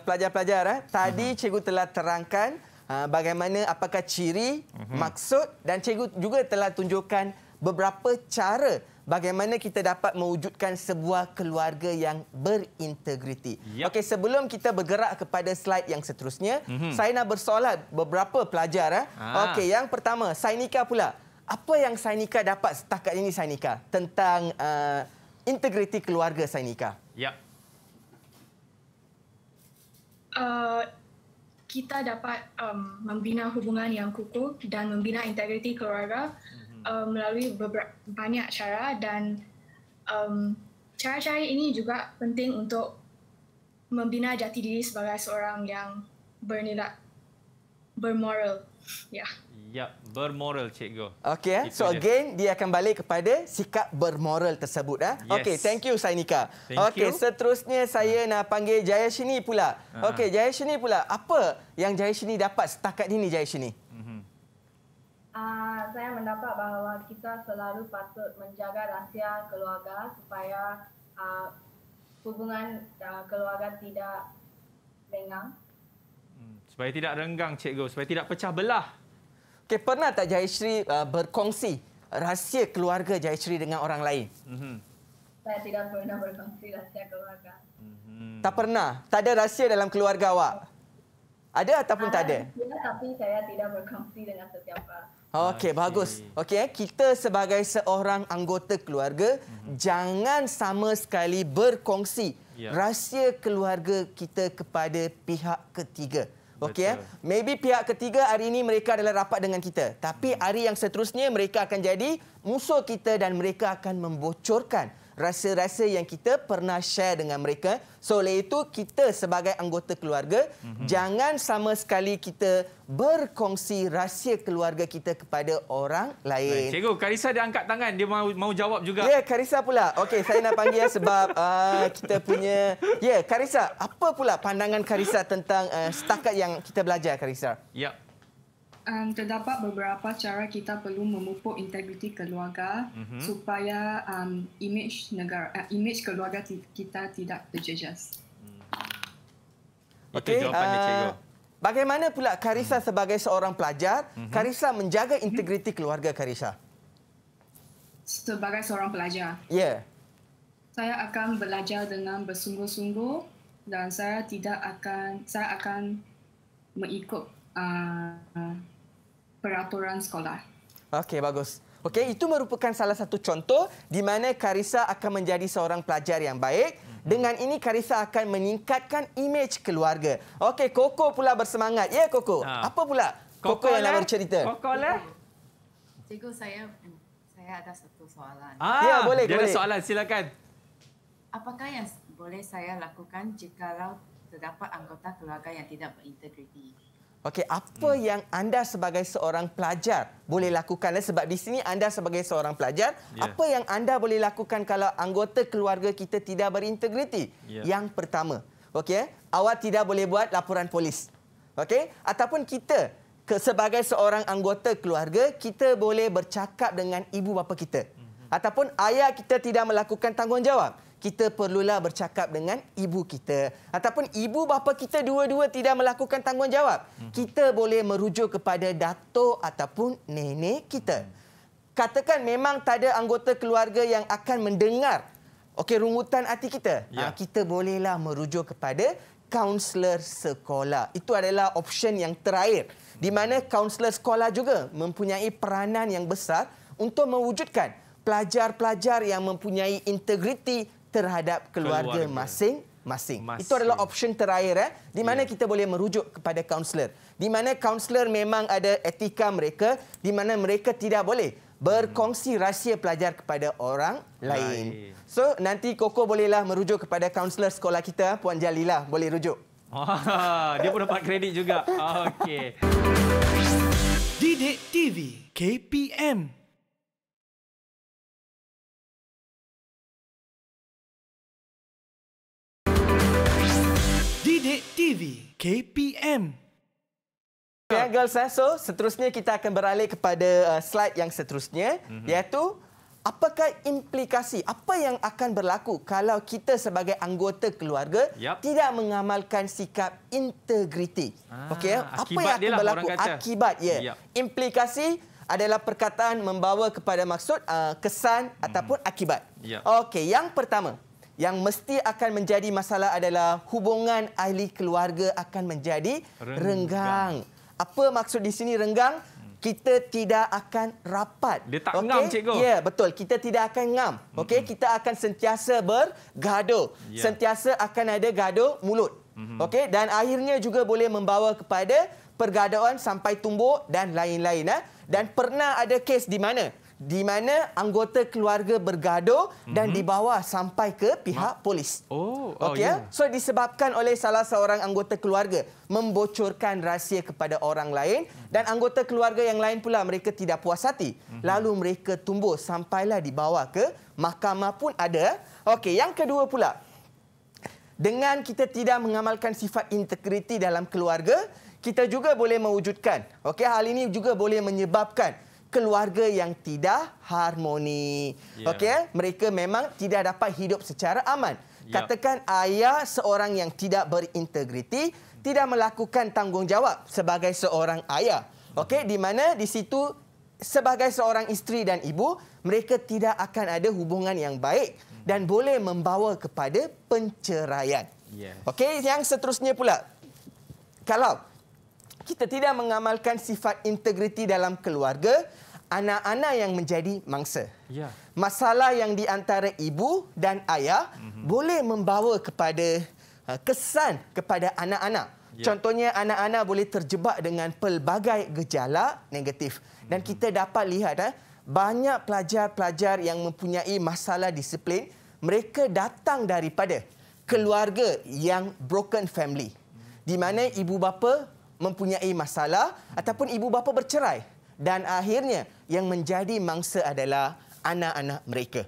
pelajar-pelajar. eh. Tadi uh mhm. -huh. cikgu telah terangkan Ah, bagaimana apakah ciri mm-hmm. maksud dan cikgu juga telah tunjukkan beberapa cara bagaimana kita dapat mewujudkan sebuah keluarga yang berintegriti. Yep. Okey sebelum kita bergerak kepada slide yang seterusnya mm-hmm. saya nak bersolat beberapa pelajar eh. Ah. Okey yang pertama Sainika pula. Apa yang Sainika dapat setakat ini Sainika tentang uh, integriti keluarga Sainika? Ya. Yep.
Uh kita dapat um, membina hubungan yang kukuh dan membina integriti keluarga mhm. um, melalui beberapa, banyak cara dan um, cara-cara ini juga penting untuk membina jati diri sebagai seorang yang bernilai bermoral. Ya. Yeah.
Ya, bermoral
cikgu.
Okey, eh? so dia. again dia akan balik kepada sikap bermoral tersebut eh. Yes. Okey, thank you Sainika. Okey, seterusnya saya ha. nak panggil Jayashini pula. Ha. Okey, Jayashini pula. Apa yang Jayashini dapat setakat ini Jayashini?
Uh,
saya mendapat bahawa kita selalu patut menjaga rahsia keluarga supaya uh, hubungan uh, keluarga tidak lengang.
Hmm, supaya tidak renggang, Cikgu. Supaya tidak pecah
belah. Okay, pernah tak Jayashri uh, berkongsi rahsia keluarga Jayashri dengan orang lain? Mm-hmm.
Saya tidak pernah berkongsi rahsia keluarga.
Mm-hmm. Tak pernah? Tak ada rahsia dalam keluarga awak? Ada ataupun uh, tak ada?
Ya, tapi saya tidak berkongsi dengan setiap orang.
Okey, bagus. Okey, eh, kita sebagai seorang anggota keluarga, mm-hmm. jangan sama sekali berkongsi yeah. rahsia keluarga kita kepada pihak ketiga. Okey. Eh? Maybe pihak ketiga hari ini mereka adalah rapat dengan kita. Tapi hari yang seterusnya mereka akan jadi musuh kita dan mereka akan membocorkan rasa-rasa yang kita pernah share dengan mereka. So, oleh itu, kita sebagai anggota keluarga, mm-hmm. jangan sama sekali kita berkongsi rahsia keluarga kita kepada orang lain.
Cikgu, Karissa dah angkat tangan. Dia mau, mau jawab juga. Ya, yeah,
Karissa pula. Okey, saya nak panggil ya sebab uh, kita punya... Ya, yeah, Karissa, apa pula pandangan Karissa tentang uh, setakat yang kita belajar, Karissa?
Ya, yeah
um, terdapat beberapa cara kita perlu memupuk integriti keluarga mm-hmm. supaya um, image negara uh,
image keluarga kita tidak terjejas. Hmm. Okey, uh, bagaimana pula Karisa hmm. sebagai seorang pelajar, hmm Karisa menjaga mhm. integriti hmm. keluarga Karisa?
Sebagai seorang pelajar. Ya. Yeah. Saya akan belajar dengan bersungguh-sungguh dan saya tidak akan saya akan
mengikut eh, peraturan sekolah. Okey, bagus. Okey, itu merupakan salah satu contoh di mana Karisa akan menjadi seorang pelajar yang baik. Mhm. Dengan ini Karisa akan meningkatkan imej keluarga. Okey, Koko pula bersemangat. Ya, Koko. Ha. Apa pula? Koko, Koko yang nak lah. bercerita. Koko
lah. Cikgu saya mm, saya ada satu soalan. Ah, ya, boleh,
boleh. Ada soalan,
silakan.
Apakah yang boleh saya lakukan jika terdapat anggota keluarga yang tidak berintegriti?
Okey, apa hmm. yang anda sebagai seorang pelajar boleh lakukan? Sebab di sini anda sebagai seorang pelajar, yeah. apa yang anda boleh lakukan kalau anggota keluarga kita tidak berintegriti? Yeah. Yang pertama, okey, awak tidak boleh buat laporan polis. Okey, ataupun kita sebagai seorang anggota keluarga, kita boleh bercakap dengan ibu bapa kita. Mm Ataupun ayah kita tidak melakukan tanggungjawab kita perlulah bercakap dengan ibu kita ataupun ibu bapa kita dua-dua tidak melakukan tanggungjawab. Hmm. Kita boleh merujuk kepada datuk ataupun nenek kita. Hmm. Katakan memang tak ada anggota keluarga yang akan mendengar okey rungutan hati kita. Ha, ya. Kita bolehlah merujuk kepada kaunselor sekolah. Itu adalah option yang terakhir di mana kaunselor sekolah juga mempunyai peranan yang besar untuk mewujudkan pelajar-pelajar yang mempunyai integriti terhadap keluarga masing-masing. Itu adalah option terakhir eh di mana yeah. kita boleh merujuk kepada kaunselor. Di mana kaunselor memang ada etika mereka di mana mereka tidak boleh berkongsi rahsia pelajar kepada orang lain. lain. So nanti Koko bolehlah merujuk kepada kaunselor sekolah kita Puan Jalila boleh rujuk.
Oh, dia pun dapat kredit juga. Ah, okey.
Didik TV KPM TV KPM. Okay, girls, so seterusnya kita akan beralih kepada uh, slide yang seterusnya mm -hmm. iaitu apakah implikasi, apa yang akan berlaku kalau kita sebagai anggota keluarga yep. tidak mengamalkan sikap integriti. Ah, okay, apa yang akan lah berlaku? Akibat, ya. Yep. Implikasi adalah perkataan membawa kepada maksud uh, kesan mm. ataupun akibat. Yep. Okey, yang pertama yang mesti akan menjadi masalah adalah hubungan ahli keluarga akan menjadi renggang. renggang. Apa maksud di sini renggang? Kita tidak akan rapat. Dia tak okay? ngam, cikgu. Ya, yeah, betul. Kita tidak akan ngam. Okey, kita akan sentiasa bergaduh. Yeah. Sentiasa akan ada gaduh mulut. Mm-hmm. Okay, dan akhirnya juga boleh membawa kepada pergaduhan sampai tumbuk dan lain-lain. Eh? Dan pernah ada kes di mana? di mana anggota keluarga bergaduh mm-hmm. dan mhm. dibawa sampai ke pihak Ma- polis. Oh, oh okey. Yeah. So disebabkan oleh salah seorang anggota keluarga membocorkan rahsia kepada orang lain mm-hmm. dan anggota keluarga yang lain pula mereka tidak puas hati. Mm-hmm. Lalu mereka tumbuh sampailah dibawa ke mahkamah pun ada. Okey, yang kedua pula. Dengan kita tidak mengamalkan sifat integriti dalam keluarga, kita juga boleh mewujudkan. Okey, hal ini juga boleh menyebabkan keluarga yang tidak harmoni. Yeah. Okey, mereka memang tidak dapat hidup secara aman. Yeah. Katakan ayah seorang yang tidak berintegriti, tidak melakukan tanggungjawab sebagai seorang ayah. Okey, di mana di situ sebagai seorang isteri dan ibu, mereka tidak akan ada hubungan yang baik dan boleh membawa kepada penceraian. Yeah. Okey, yang seterusnya pula. Kalau kita tidak mengamalkan sifat integriti dalam keluarga, anak-anak yang menjadi mangsa. Ya. Masalah yang di antara ibu dan ayah mm-hmm. boleh membawa kepada uh, kesan kepada anak-anak. Ya. Contohnya anak-anak boleh terjebak dengan pelbagai gejala negatif mm-hmm. dan mhm. kita dapat lihat eh, banyak pelajar-pelajar yang mempunyai masalah disiplin mereka datang daripada keluarga yang broken family di mana ibu bapa mempunyai masalah ataupun ibu bapa bercerai dan akhirnya yang menjadi mangsa adalah anak-anak mereka.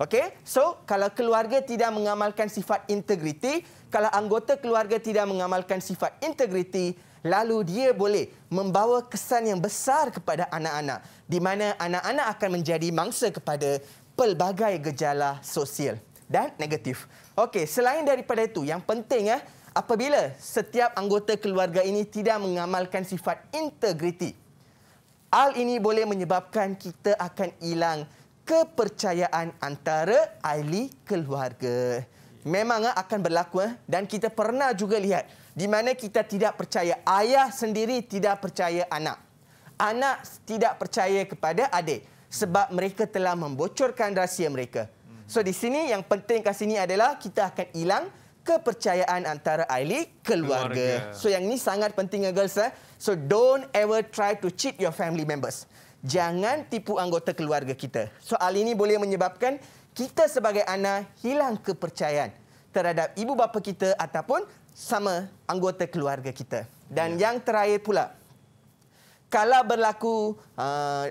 Okey? So, kalau keluarga tidak mengamalkan sifat integriti, kalau anggota keluarga tidak mengamalkan sifat integriti, lalu dia boleh membawa kesan yang besar kepada anak-anak di mana anak-anak akan menjadi mangsa kepada pelbagai gejala sosial dan negatif. Okey, selain daripada itu, yang penting eh apabila setiap anggota keluarga ini tidak mengamalkan sifat integriti, Hal ini boleh menyebabkan kita akan hilang kepercayaan antara ahli keluarga. Memang ah, akan berlaku ah. dan kita pernah juga lihat di mana kita tidak percaya ayah sendiri tidak percaya anak. Anak tidak percaya kepada adik sebab mereka telah membocorkan rahsia mereka. So di sini yang penting kat sini adalah kita akan hilang kepercayaan antara ahli keluarga. keluarga. So yang ni sangat penting ya girls. Eh? So don't ever try to cheat your family members. Jangan tipu anggota keluarga kita. Soal ini boleh menyebabkan kita sebagai anak hilang kepercayaan terhadap ibu bapa kita ataupun sama anggota keluarga kita. Dan ya. yang terakhir pula, kalau berlaku uh,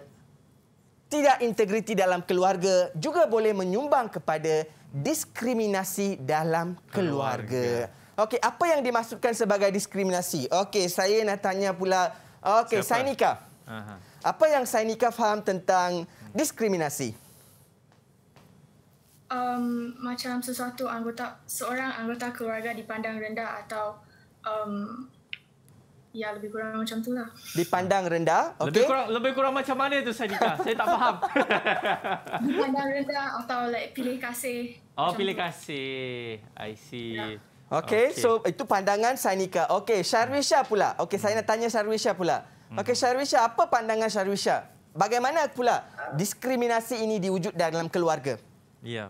tidak integriti dalam keluarga juga boleh menyumbang kepada diskriminasi dalam keluarga. keluarga. Okey, apa yang dimaksudkan sebagai diskriminasi? Okey, saya nak tanya pula. Okey, Sainika. Apa yang Sainika faham tentang diskriminasi?
Um, macam sesuatu anggota seorang anggota keluarga dipandang rendah atau um, ya lebih kurang macam tu lah.
Dipandang rendah,
okay. Lebih kurang lebih kurang macam mana tu Sainika? Saya tak faham.
dipandang rendah atau like pilih kasih.
Oh, pilih kasih. I see. Ya.
Okey, okay. so itu pandangan Sanika. Okey, Syarwisha pula. Okey, saya nak tanya Syarwisha pula. Okey, Syarwisha, apa pandangan Syarwisha? Bagaimana pula diskriminasi ini diwujud dalam keluarga?
Ya. Yeah.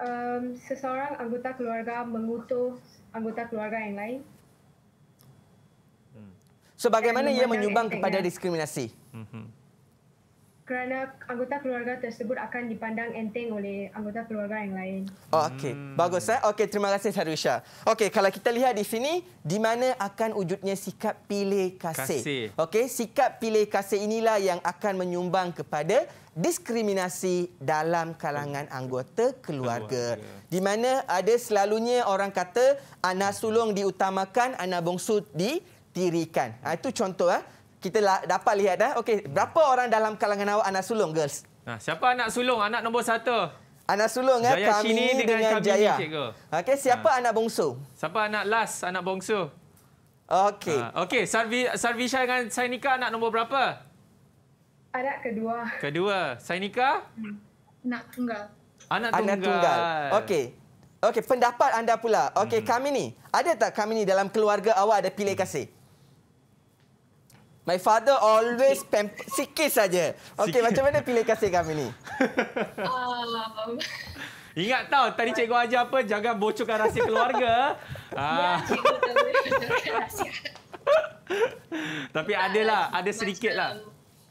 Um, seseorang anggota keluarga mengutuk anggota keluarga yang lain.
So ia menyumbang kepada diskriminasi? Mhm
kerana anggota keluarga tersebut akan dipandang enteng oleh anggota keluarga yang lain.
Oh, Okey, bagus. Eh? Okey, terima kasih Sarusha. Okey, kalau kita lihat di sini, di mana akan wujudnya sikap pilih kasih? kasih. Okey, sikap pilih kasih inilah yang akan menyumbang kepada diskriminasi dalam kalangan anggota keluarga. Di mana ada selalunya orang kata anak sulung diutamakan, anak bongsu ditirikan. Ha, itu contoh. Eh? kita lah dapat lihat dah. Eh? Okey, berapa orang dalam kalangan awak anak sulung girls?
Nah, siapa anak sulung? Anak nombor satu. Anak sulung eh? Jaya eh, kami Shini dengan, dengan kami Jaya. Okey, siapa ha. anak bongsu? Siapa anak last anak bongsu? Okey. Ha. Okey, Sarvi Sarvisha dengan Sainika anak nombor berapa?
Anak kedua.
Kedua. Sainika? Hmm. Anak tunggal. Anak tunggal. Anak tunggal. Okey.
Okey, pendapat anda pula. Okey, hmm. kami ni. Ada tak kami ni dalam keluarga awak ada pilih kasih? Hmm. My father always okay. pamper sikit saja. Okey, macam mana pilih kasih kami ni?
Um.
Ingat tahu tadi cikgu ajar apa? Jangan bocorkan rahsia keluarga. ya, ah. Tapi ada lah, ada sedikit lah.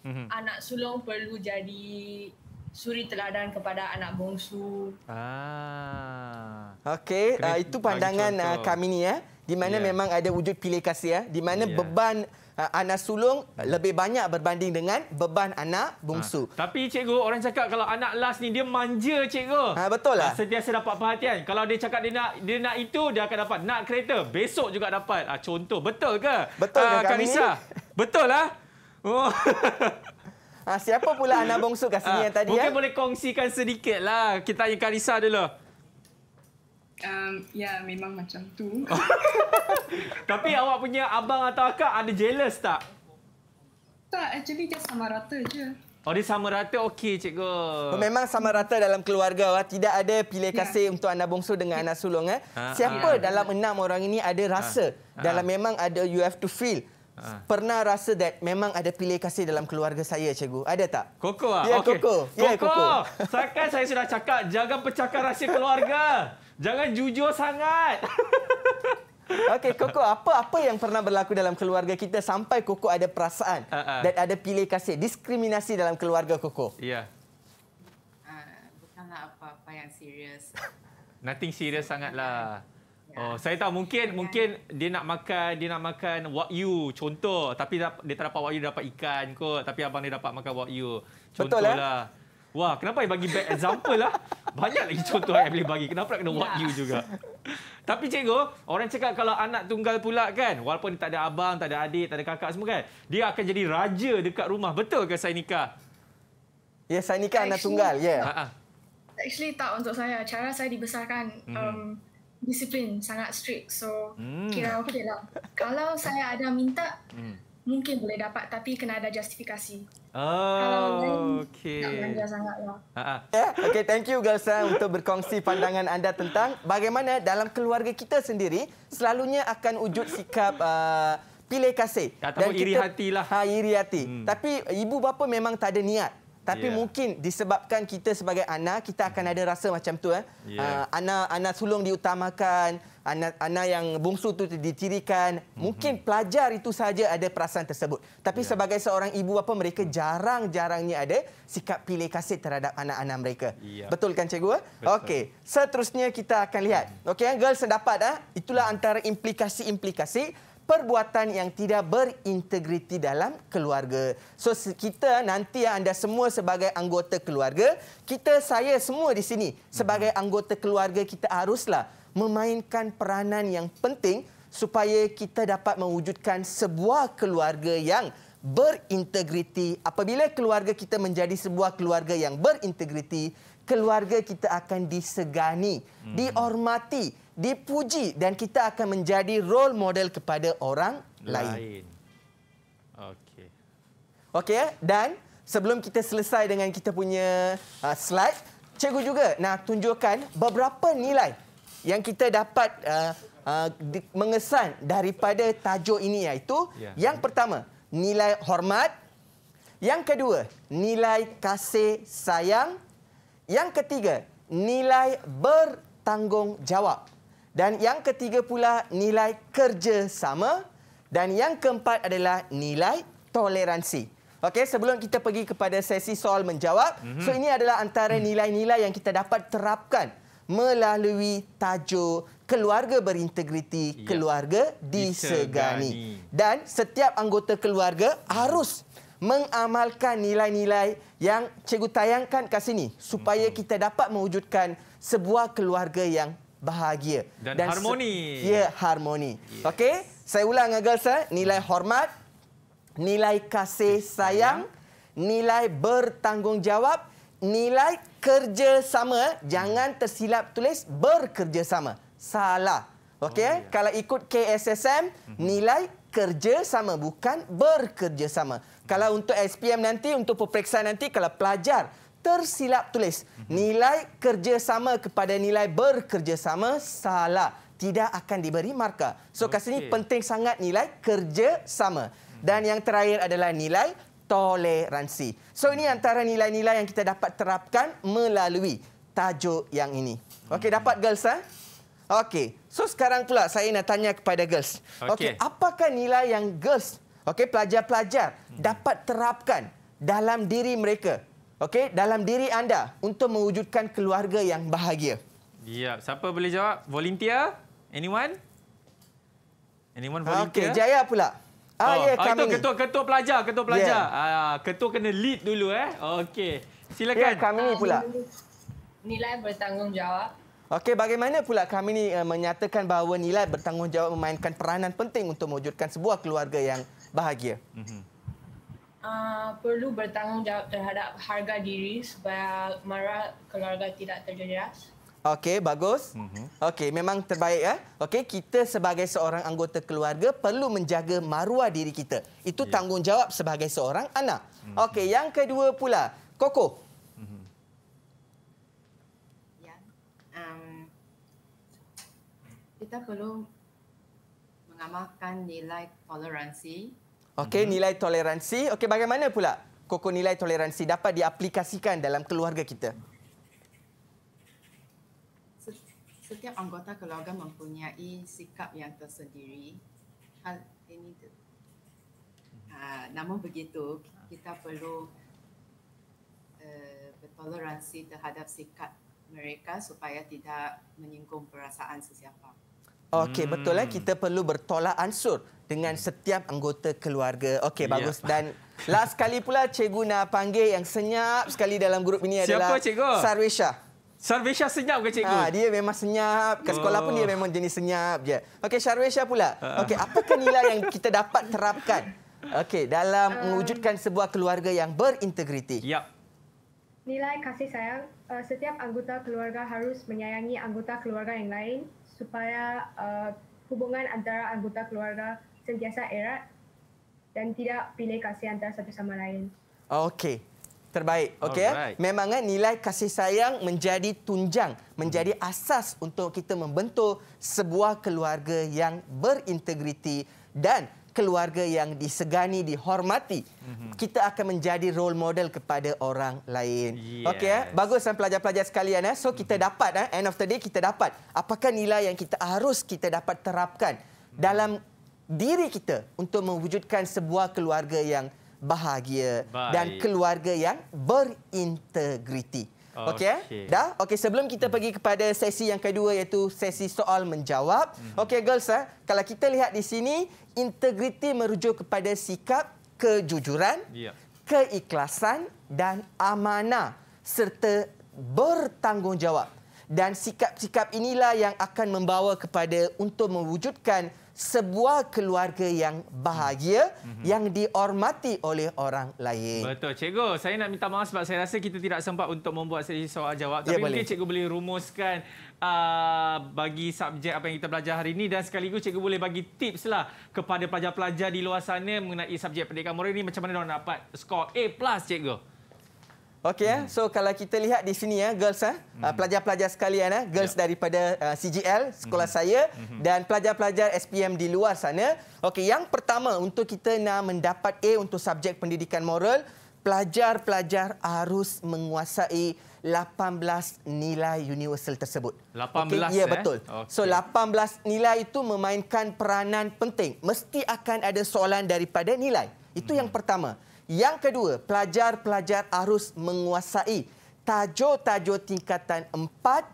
Mhm. Anak sulung perlu jadi suri teladan kepada anak bongsu.
Ah. Okey, uh, ah, itu pandangan uh, kami ni ya. Di mana yeah. memang ada wujud pilih kasih ya. Di mana yeah. beban Ah, anak sulung lebih banyak berbanding dengan beban anak bungsu.
Ha. Tapi cikgu, orang cakap kalau anak last ni dia manja cikgu. Ha, betul lah. Sentiasa dapat perhatian. Kalau dia cakap dia nak dia nak itu, dia akan dapat. Nak kereta, besok juga dapat. Ha, contoh, betul ke? Betul ha, ke Kak Risa? Betul lah. Oh.
Ha, siapa pula anak bungsu kat sini ha, yang tadi? Mungkin ya?
boleh kongsikan sedikit lah. Kita tanya Kak Risa dulu.
Um, ya, memang macam tu. Tapi awak punya abang
atau akak ada jealous tak?
Tak, actually dia sama rata je.
Oh,
dia sama rata okey, cikgu. Oh, memang
sama rata dalam keluarga. Wah. Oh. Tidak ada pilih ya. kasih ya. untuk anak bongsu dengan ya. anak sulung. Eh. Ha, Siapa ha, dalam ha. enam orang ini ada rasa? Ha, ha. Dalam memang ada you have to feel. Ha. Pernah rasa that memang ada pilih kasih dalam keluarga saya, cikgu. Ada tak? Koko? Ya, okay. Koko. Koko, ya, Koko.
Koko. saya sudah cakap jangan pecahkan rahsia keluarga. Jangan jujur sangat.
Okey, Koko, apa apa yang pernah berlaku dalam keluarga kita sampai Koko ada perasaan uh, uh. dan ada pilih kasih, diskriminasi dalam keluarga Koko?
Iya.
Yeah. Bukanlah apa-apa yang serius.
Nothing serious sangatlah. Ya. Oh, saya tahu mungkin ya. mungkin dia nak makan, dia nak makan wagyu contoh, tapi dia tak dapat wagyu dia dapat ikan kot, tapi abang dia dapat makan wagyu. Eh? Contohlah. contoh eh? Wah, kenapa saya bagi bad example lah? Banyak lagi contoh yang boleh bagi. Kenapa nak kena yeah. you juga? Tapi cikgu, orang cakap kalau anak tunggal pula kan, walaupun tak ada abang, tak ada adik, tak ada kakak semua kan, dia akan jadi raja dekat rumah. Betul ke saya nikah?
Ya, yeah, saya nikah anak tunggal. Ya. Yeah. Ha, ha.
Actually tak untuk saya. Cara saya dibesarkan mm-hmm. disiplin sangat strict. So mm. kira okey lah. Kalau saya ada minta, mm mungkin boleh dapat tapi kena ada justifikasi.
Oh, Kalau okay. Tak sangat lah. Ha -ha. Okay, thank you Galsa untuk berkongsi pandangan anda tentang bagaimana dalam keluarga kita sendiri selalunya akan wujud sikap uh, pilih kasih. Ya, Dan iri hati lah, Ha, iri hati. Hmm. Tapi ibu bapa memang tak ada niat tapi yeah. mungkin disebabkan kita sebagai anak kita akan ada rasa macam tu. Eh. Yeah. Ya. Ana, Ana sulung diutamakan, anak-anak yang bungsu tu ditirikan. Mhm. Mungkin mm-hmm. pelajar itu saja ada perasaan tersebut. Tapi yeah. sebagai seorang ibu apa mereka jarang-jarangnya ada sikap pilih kasih terhadap anak-anak mereka. Yeah. Betul kan cikgu? Eh? Okey, seterusnya kita akan lihat. Okey, eh, girls sedapat. Eh. Itulah hmm. antara implikasi-implikasi perbuatan yang tidak berintegriti dalam keluarga. So kita nanti anda semua sebagai anggota keluarga, kita saya semua di sini sebagai hmm. anggota keluarga kita haruslah memainkan peranan yang penting supaya kita dapat mewujudkan sebuah keluarga yang berintegriti. Apabila keluarga kita menjadi sebuah keluarga yang berintegriti, keluarga kita akan disegani, hmm. dihormati dipuji dan kita akan menjadi role model kepada orang lain. lain. Okey. Okey ya? dan sebelum kita selesai dengan kita punya uh, slide, cikgu juga nak tunjukkan beberapa nilai yang kita dapat uh, uh, mengesan daripada tajuk ini iaitu yeah. yang pertama, nilai hormat. Yang kedua, nilai kasih sayang. Yang ketiga, nilai bertanggungjawab. Dan yang ketiga pula nilai kerjasama dan yang keempat adalah nilai toleransi. Okey, sebelum kita pergi kepada sesi soal menjawab, mm -hmm. so ini adalah antara hmm. nilai-nilai yang kita dapat terapkan melalui tajuk keluarga berintegriti, ya. keluarga disegani. Dan setiap anggota keluarga harus mengamalkan nilai-nilai yang cikgu tayangkan kat sini supaya hmm. kita dapat mewujudkan sebuah keluarga yang bahagia dan, dan harmoni. Ya, harmoni. Yes. Okey, saya ulang agak saya, eh. nilai hormat, nilai kasih sayang, nilai bertanggungjawab, nilai kerjasama, jangan tersilap tulis berkerjasama. Salah. Okey, oh, eh. ya. kalau ikut KSSM, mhm. nilai kerjasama bukan berkerjasama. Kalau untuk SPM nanti, untuk peperiksaan nanti, kalau pelajar tersilap tulis. Nilai kerjasama kepada nilai berkerjasama salah. Tidak akan diberi markah. So, okay. kat sini penting sangat nilai kerjasama. Dan yang terakhir adalah nilai toleransi. So, ini antara nilai-nilai yang kita dapat terapkan melalui tajuk yang ini. Okey, dapat girls? Ha? Okey. So, sekarang pula saya nak tanya kepada girls. Okey, okay, apakah nilai yang girls, okey, pelajar-pelajar hmm. dapat terapkan dalam diri mereka okey dalam diri anda untuk mewujudkan keluarga yang bahagia?
Ya, siapa boleh jawab? Volunteer? Anyone? Anyone volunteer? Okey, Jaya
pula. Ah, oh, yeah, oh itu
ketua-ketua pelajar, ketua pelajar. Yeah. Ah, ketua kena lead dulu eh. Okey.
Silakan. Yeah, kami ni pula.
Nilai bertanggungjawab.
Okey, bagaimana pula kami ni uh, menyatakan bahawa nilai bertanggungjawab memainkan peranan penting untuk mewujudkan sebuah keluarga yang bahagia? Mm -hmm
uh, perlu bertanggungjawab terhadap harga diri supaya mara keluarga tidak terjejas.
Okey, bagus. Mhm. Okey, memang terbaik. Eh? Okey, kita sebagai seorang anggota keluarga perlu menjaga maruah diri kita. Itu yeah. tanggungjawab sebagai seorang anak. Mhm. Okey, yang kedua pula, Koko. Mhm.
Kita perlu mengamalkan nilai toleransi
Okey, mhm. nilai toleransi. Okey, bagaimana pula kokoh nilai toleransi dapat diaplikasikan dalam keluarga kita?
Setiap anggota keluarga mempunyai sikap yang tersendiri. Hal ini. Uh, namun begitu, kita perlu uh, bertoleransi terhadap sikap mereka supaya tidak menyinggung perasaan sesiapa. Hmm.
Okey, eh? hmm. betul lah. Kita perlu bertolak ansur dengan setiap anggota keluarga. Okey, ya. bagus. Dan last sekali pula, cikgu nak panggil yang senyap sekali dalam grup ini Siapa, adalah... Siapa, cikgu? Sarwesha. Sarwesha senyap ke cikgu? Ha, dia memang senyap. Ke sekolah oh. pun dia oh. memang jenis senyap je. Okey, Sarwesha pula. Ah. Okey, apa nilai yang kita dapat terapkan Okey, dalam ah. mewujudkan sebuah keluarga yang berintegriti? Ya.
Nilai kasih sayang, eh, setiap anggota keluarga harus menyayangi anggota keluarga yang lain supaya uh, hubungan antara anggota keluarga sentiasa erat dan tidak pilih kasih antara satu sama lain.
Okey. Terbaik. Okey. Eh? memangnya eh, nilai kasih sayang menjadi tunjang, menjadi hmm. asas untuk kita membentuk sebuah keluarga yang berintegriti dan keluarga yang disegani, dihormati, mm-hmm. kita akan menjadi role model kepada orang lain. Yes. Okey, eh? bagus kan pelajar-pelajar sekalian. Eh? So, kita mm-hmm. dapat, eh? end of the day kita dapat. Apakah nilai yang kita harus kita dapat terapkan mm-hmm. dalam diri kita untuk mewujudkan sebuah keluarga yang bahagia Baik. dan keluarga yang berintegriti. Okey, eh? okay. dah. Okey, sebelum kita hmm. pergi kepada sesi yang kedua iaitu sesi soal menjawab. Hmm. Okey, girls, eh? kalau kita lihat di sini, integriti merujuk kepada sikap kejujuran, yeah. keikhlasan dan amanah serta bertanggungjawab. Dan sikap-sikap inilah yang akan membawa kepada untuk mewujudkan sebuah keluarga yang bahagia mm-hmm. yang dihormati oleh orang lain.
Betul cikgu. Saya nak minta maaf sebab saya rasa kita tidak sempat untuk membuat sesi soal jawab ya, tapi ya, mungkin boleh. cikgu boleh rumuskan uh, bagi subjek apa yang kita belajar hari ini dan sekaligus cikgu boleh bagi tips lah kepada pelajar-pelajar di luar sana mengenai subjek pendidikan moral ini macam mana mereka dapat skor A+ cikgu.
Okey, hmm. Eh. so kalau kita lihat di sini eh, eh. Hmm. Ah, ya, girls, pelajar-pelajar hmm. sekalian, girls yep. daripada ah, CGL, sekolah hmm. saya hmm. dan pelajar-pelajar SPM di luar sana. Okey, yang pertama untuk kita nak mendapat A untuk subjek pendidikan moral, pelajar-pelajar harus menguasai 18 nilai universal tersebut. 18 okay? ya? Ya, betul. Okay. So, 18 nilai itu memainkan peranan penting. Mesti akan ada soalan daripada nilai. Itu hmm. yang pertama. Yang kedua, pelajar-pelajar harus menguasai tajuk-tajuk tingkatan 4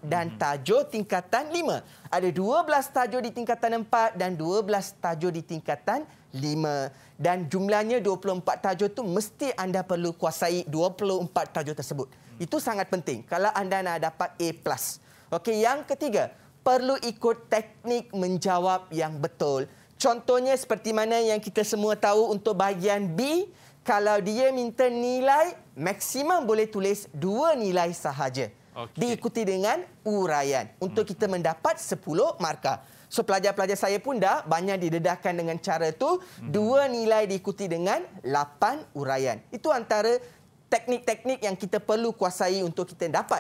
dan hmm. tajuk tingkatan 5. Ada 12 tajuk di tingkatan 4 dan 12 tajuk di tingkatan 5. Dan jumlahnya 24 tajuk tu mesti anda perlu kuasai 24 tajuk tersebut. Hmm. Itu sangat penting kalau anda nak dapat A+. Okey, yang ketiga, perlu ikut teknik menjawab yang betul. Contohnya seperti mana yang kita semua tahu untuk bahagian B, kalau dia minta nilai, maksimum boleh tulis dua nilai sahaja. Okay. Diikuti dengan uraian untuk hmm. kita mendapat sepuluh markah. So pelajar-pelajar saya pun dah banyak didedahkan dengan cara tu hmm. dua nilai diikuti dengan lapan uraian. Itu antara teknik-teknik yang kita perlu kuasai untuk kita dapat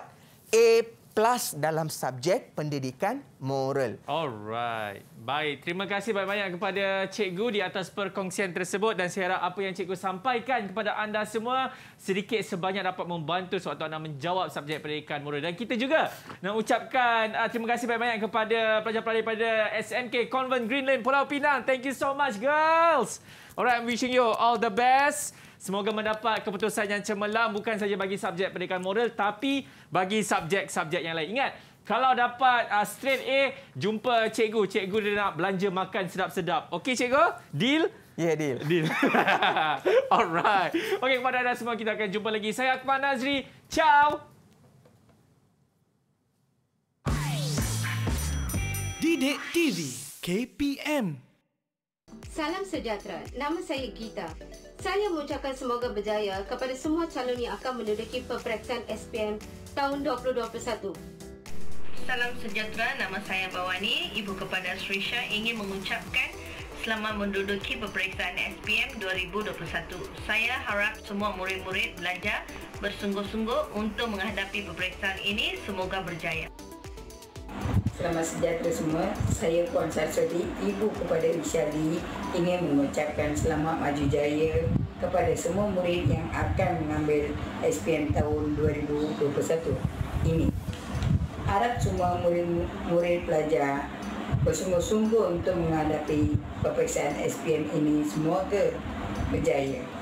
A plus dalam subjek pendidikan moral.
Alright. Baik, terima kasih banyak-banyak kepada cikgu di atas perkongsian tersebut dan saya harap apa yang cikgu sampaikan kepada anda semua sedikit sebanyak dapat membantu sewaktu anda menjawab subjek pendidikan moral. Dan kita juga nak ucapkan uh, terima kasih banyak-banyak kepada pelajar-pelajar daripada SMK Convent Greenland Pulau Pinang. Thank you so much girls. Alright, I'm wishing you all the best. Semoga mendapat keputusan yang cemerlang bukan saja bagi subjek pendidikan moral tapi bagi subjek-subjek yang lain. Ingat, kalau dapat uh, straight A, jumpa cikgu. Cikgu dia nak belanja makan sedap-sedap. Okey cikgu? Deal? Ya, yeah, deal. Deal. Alright. Okey, kepada anda semua kita akan jumpa lagi. Saya Akmal Nazri. Ciao. Didik TV KPM
Salam sejahtera. Nama saya Gita. Saya mengucapkan semoga berjaya kepada semua calon yang akan menduduki peperiksaan SPM tahun 2021. Salam sejahtera. Nama saya Bawani, ibu kepada Srisha ingin mengucapkan selamat menduduki peperiksaan
SPM 2021. Saya harap semua murid-murid belajar bersungguh-sungguh untuk menghadapi peperiksaan ini semoga berjaya. Selamat sejahtera semua. Saya Puan Sarsadi, ibu kepada Rishali ingin mengucapkan selamat maju jaya kepada semua murid yang akan mengambil SPM tahun 2021 ini. Harap semua murid-murid pelajar bersungguh-sungguh untuk menghadapi peperiksaan SPM ini
semoga berjaya.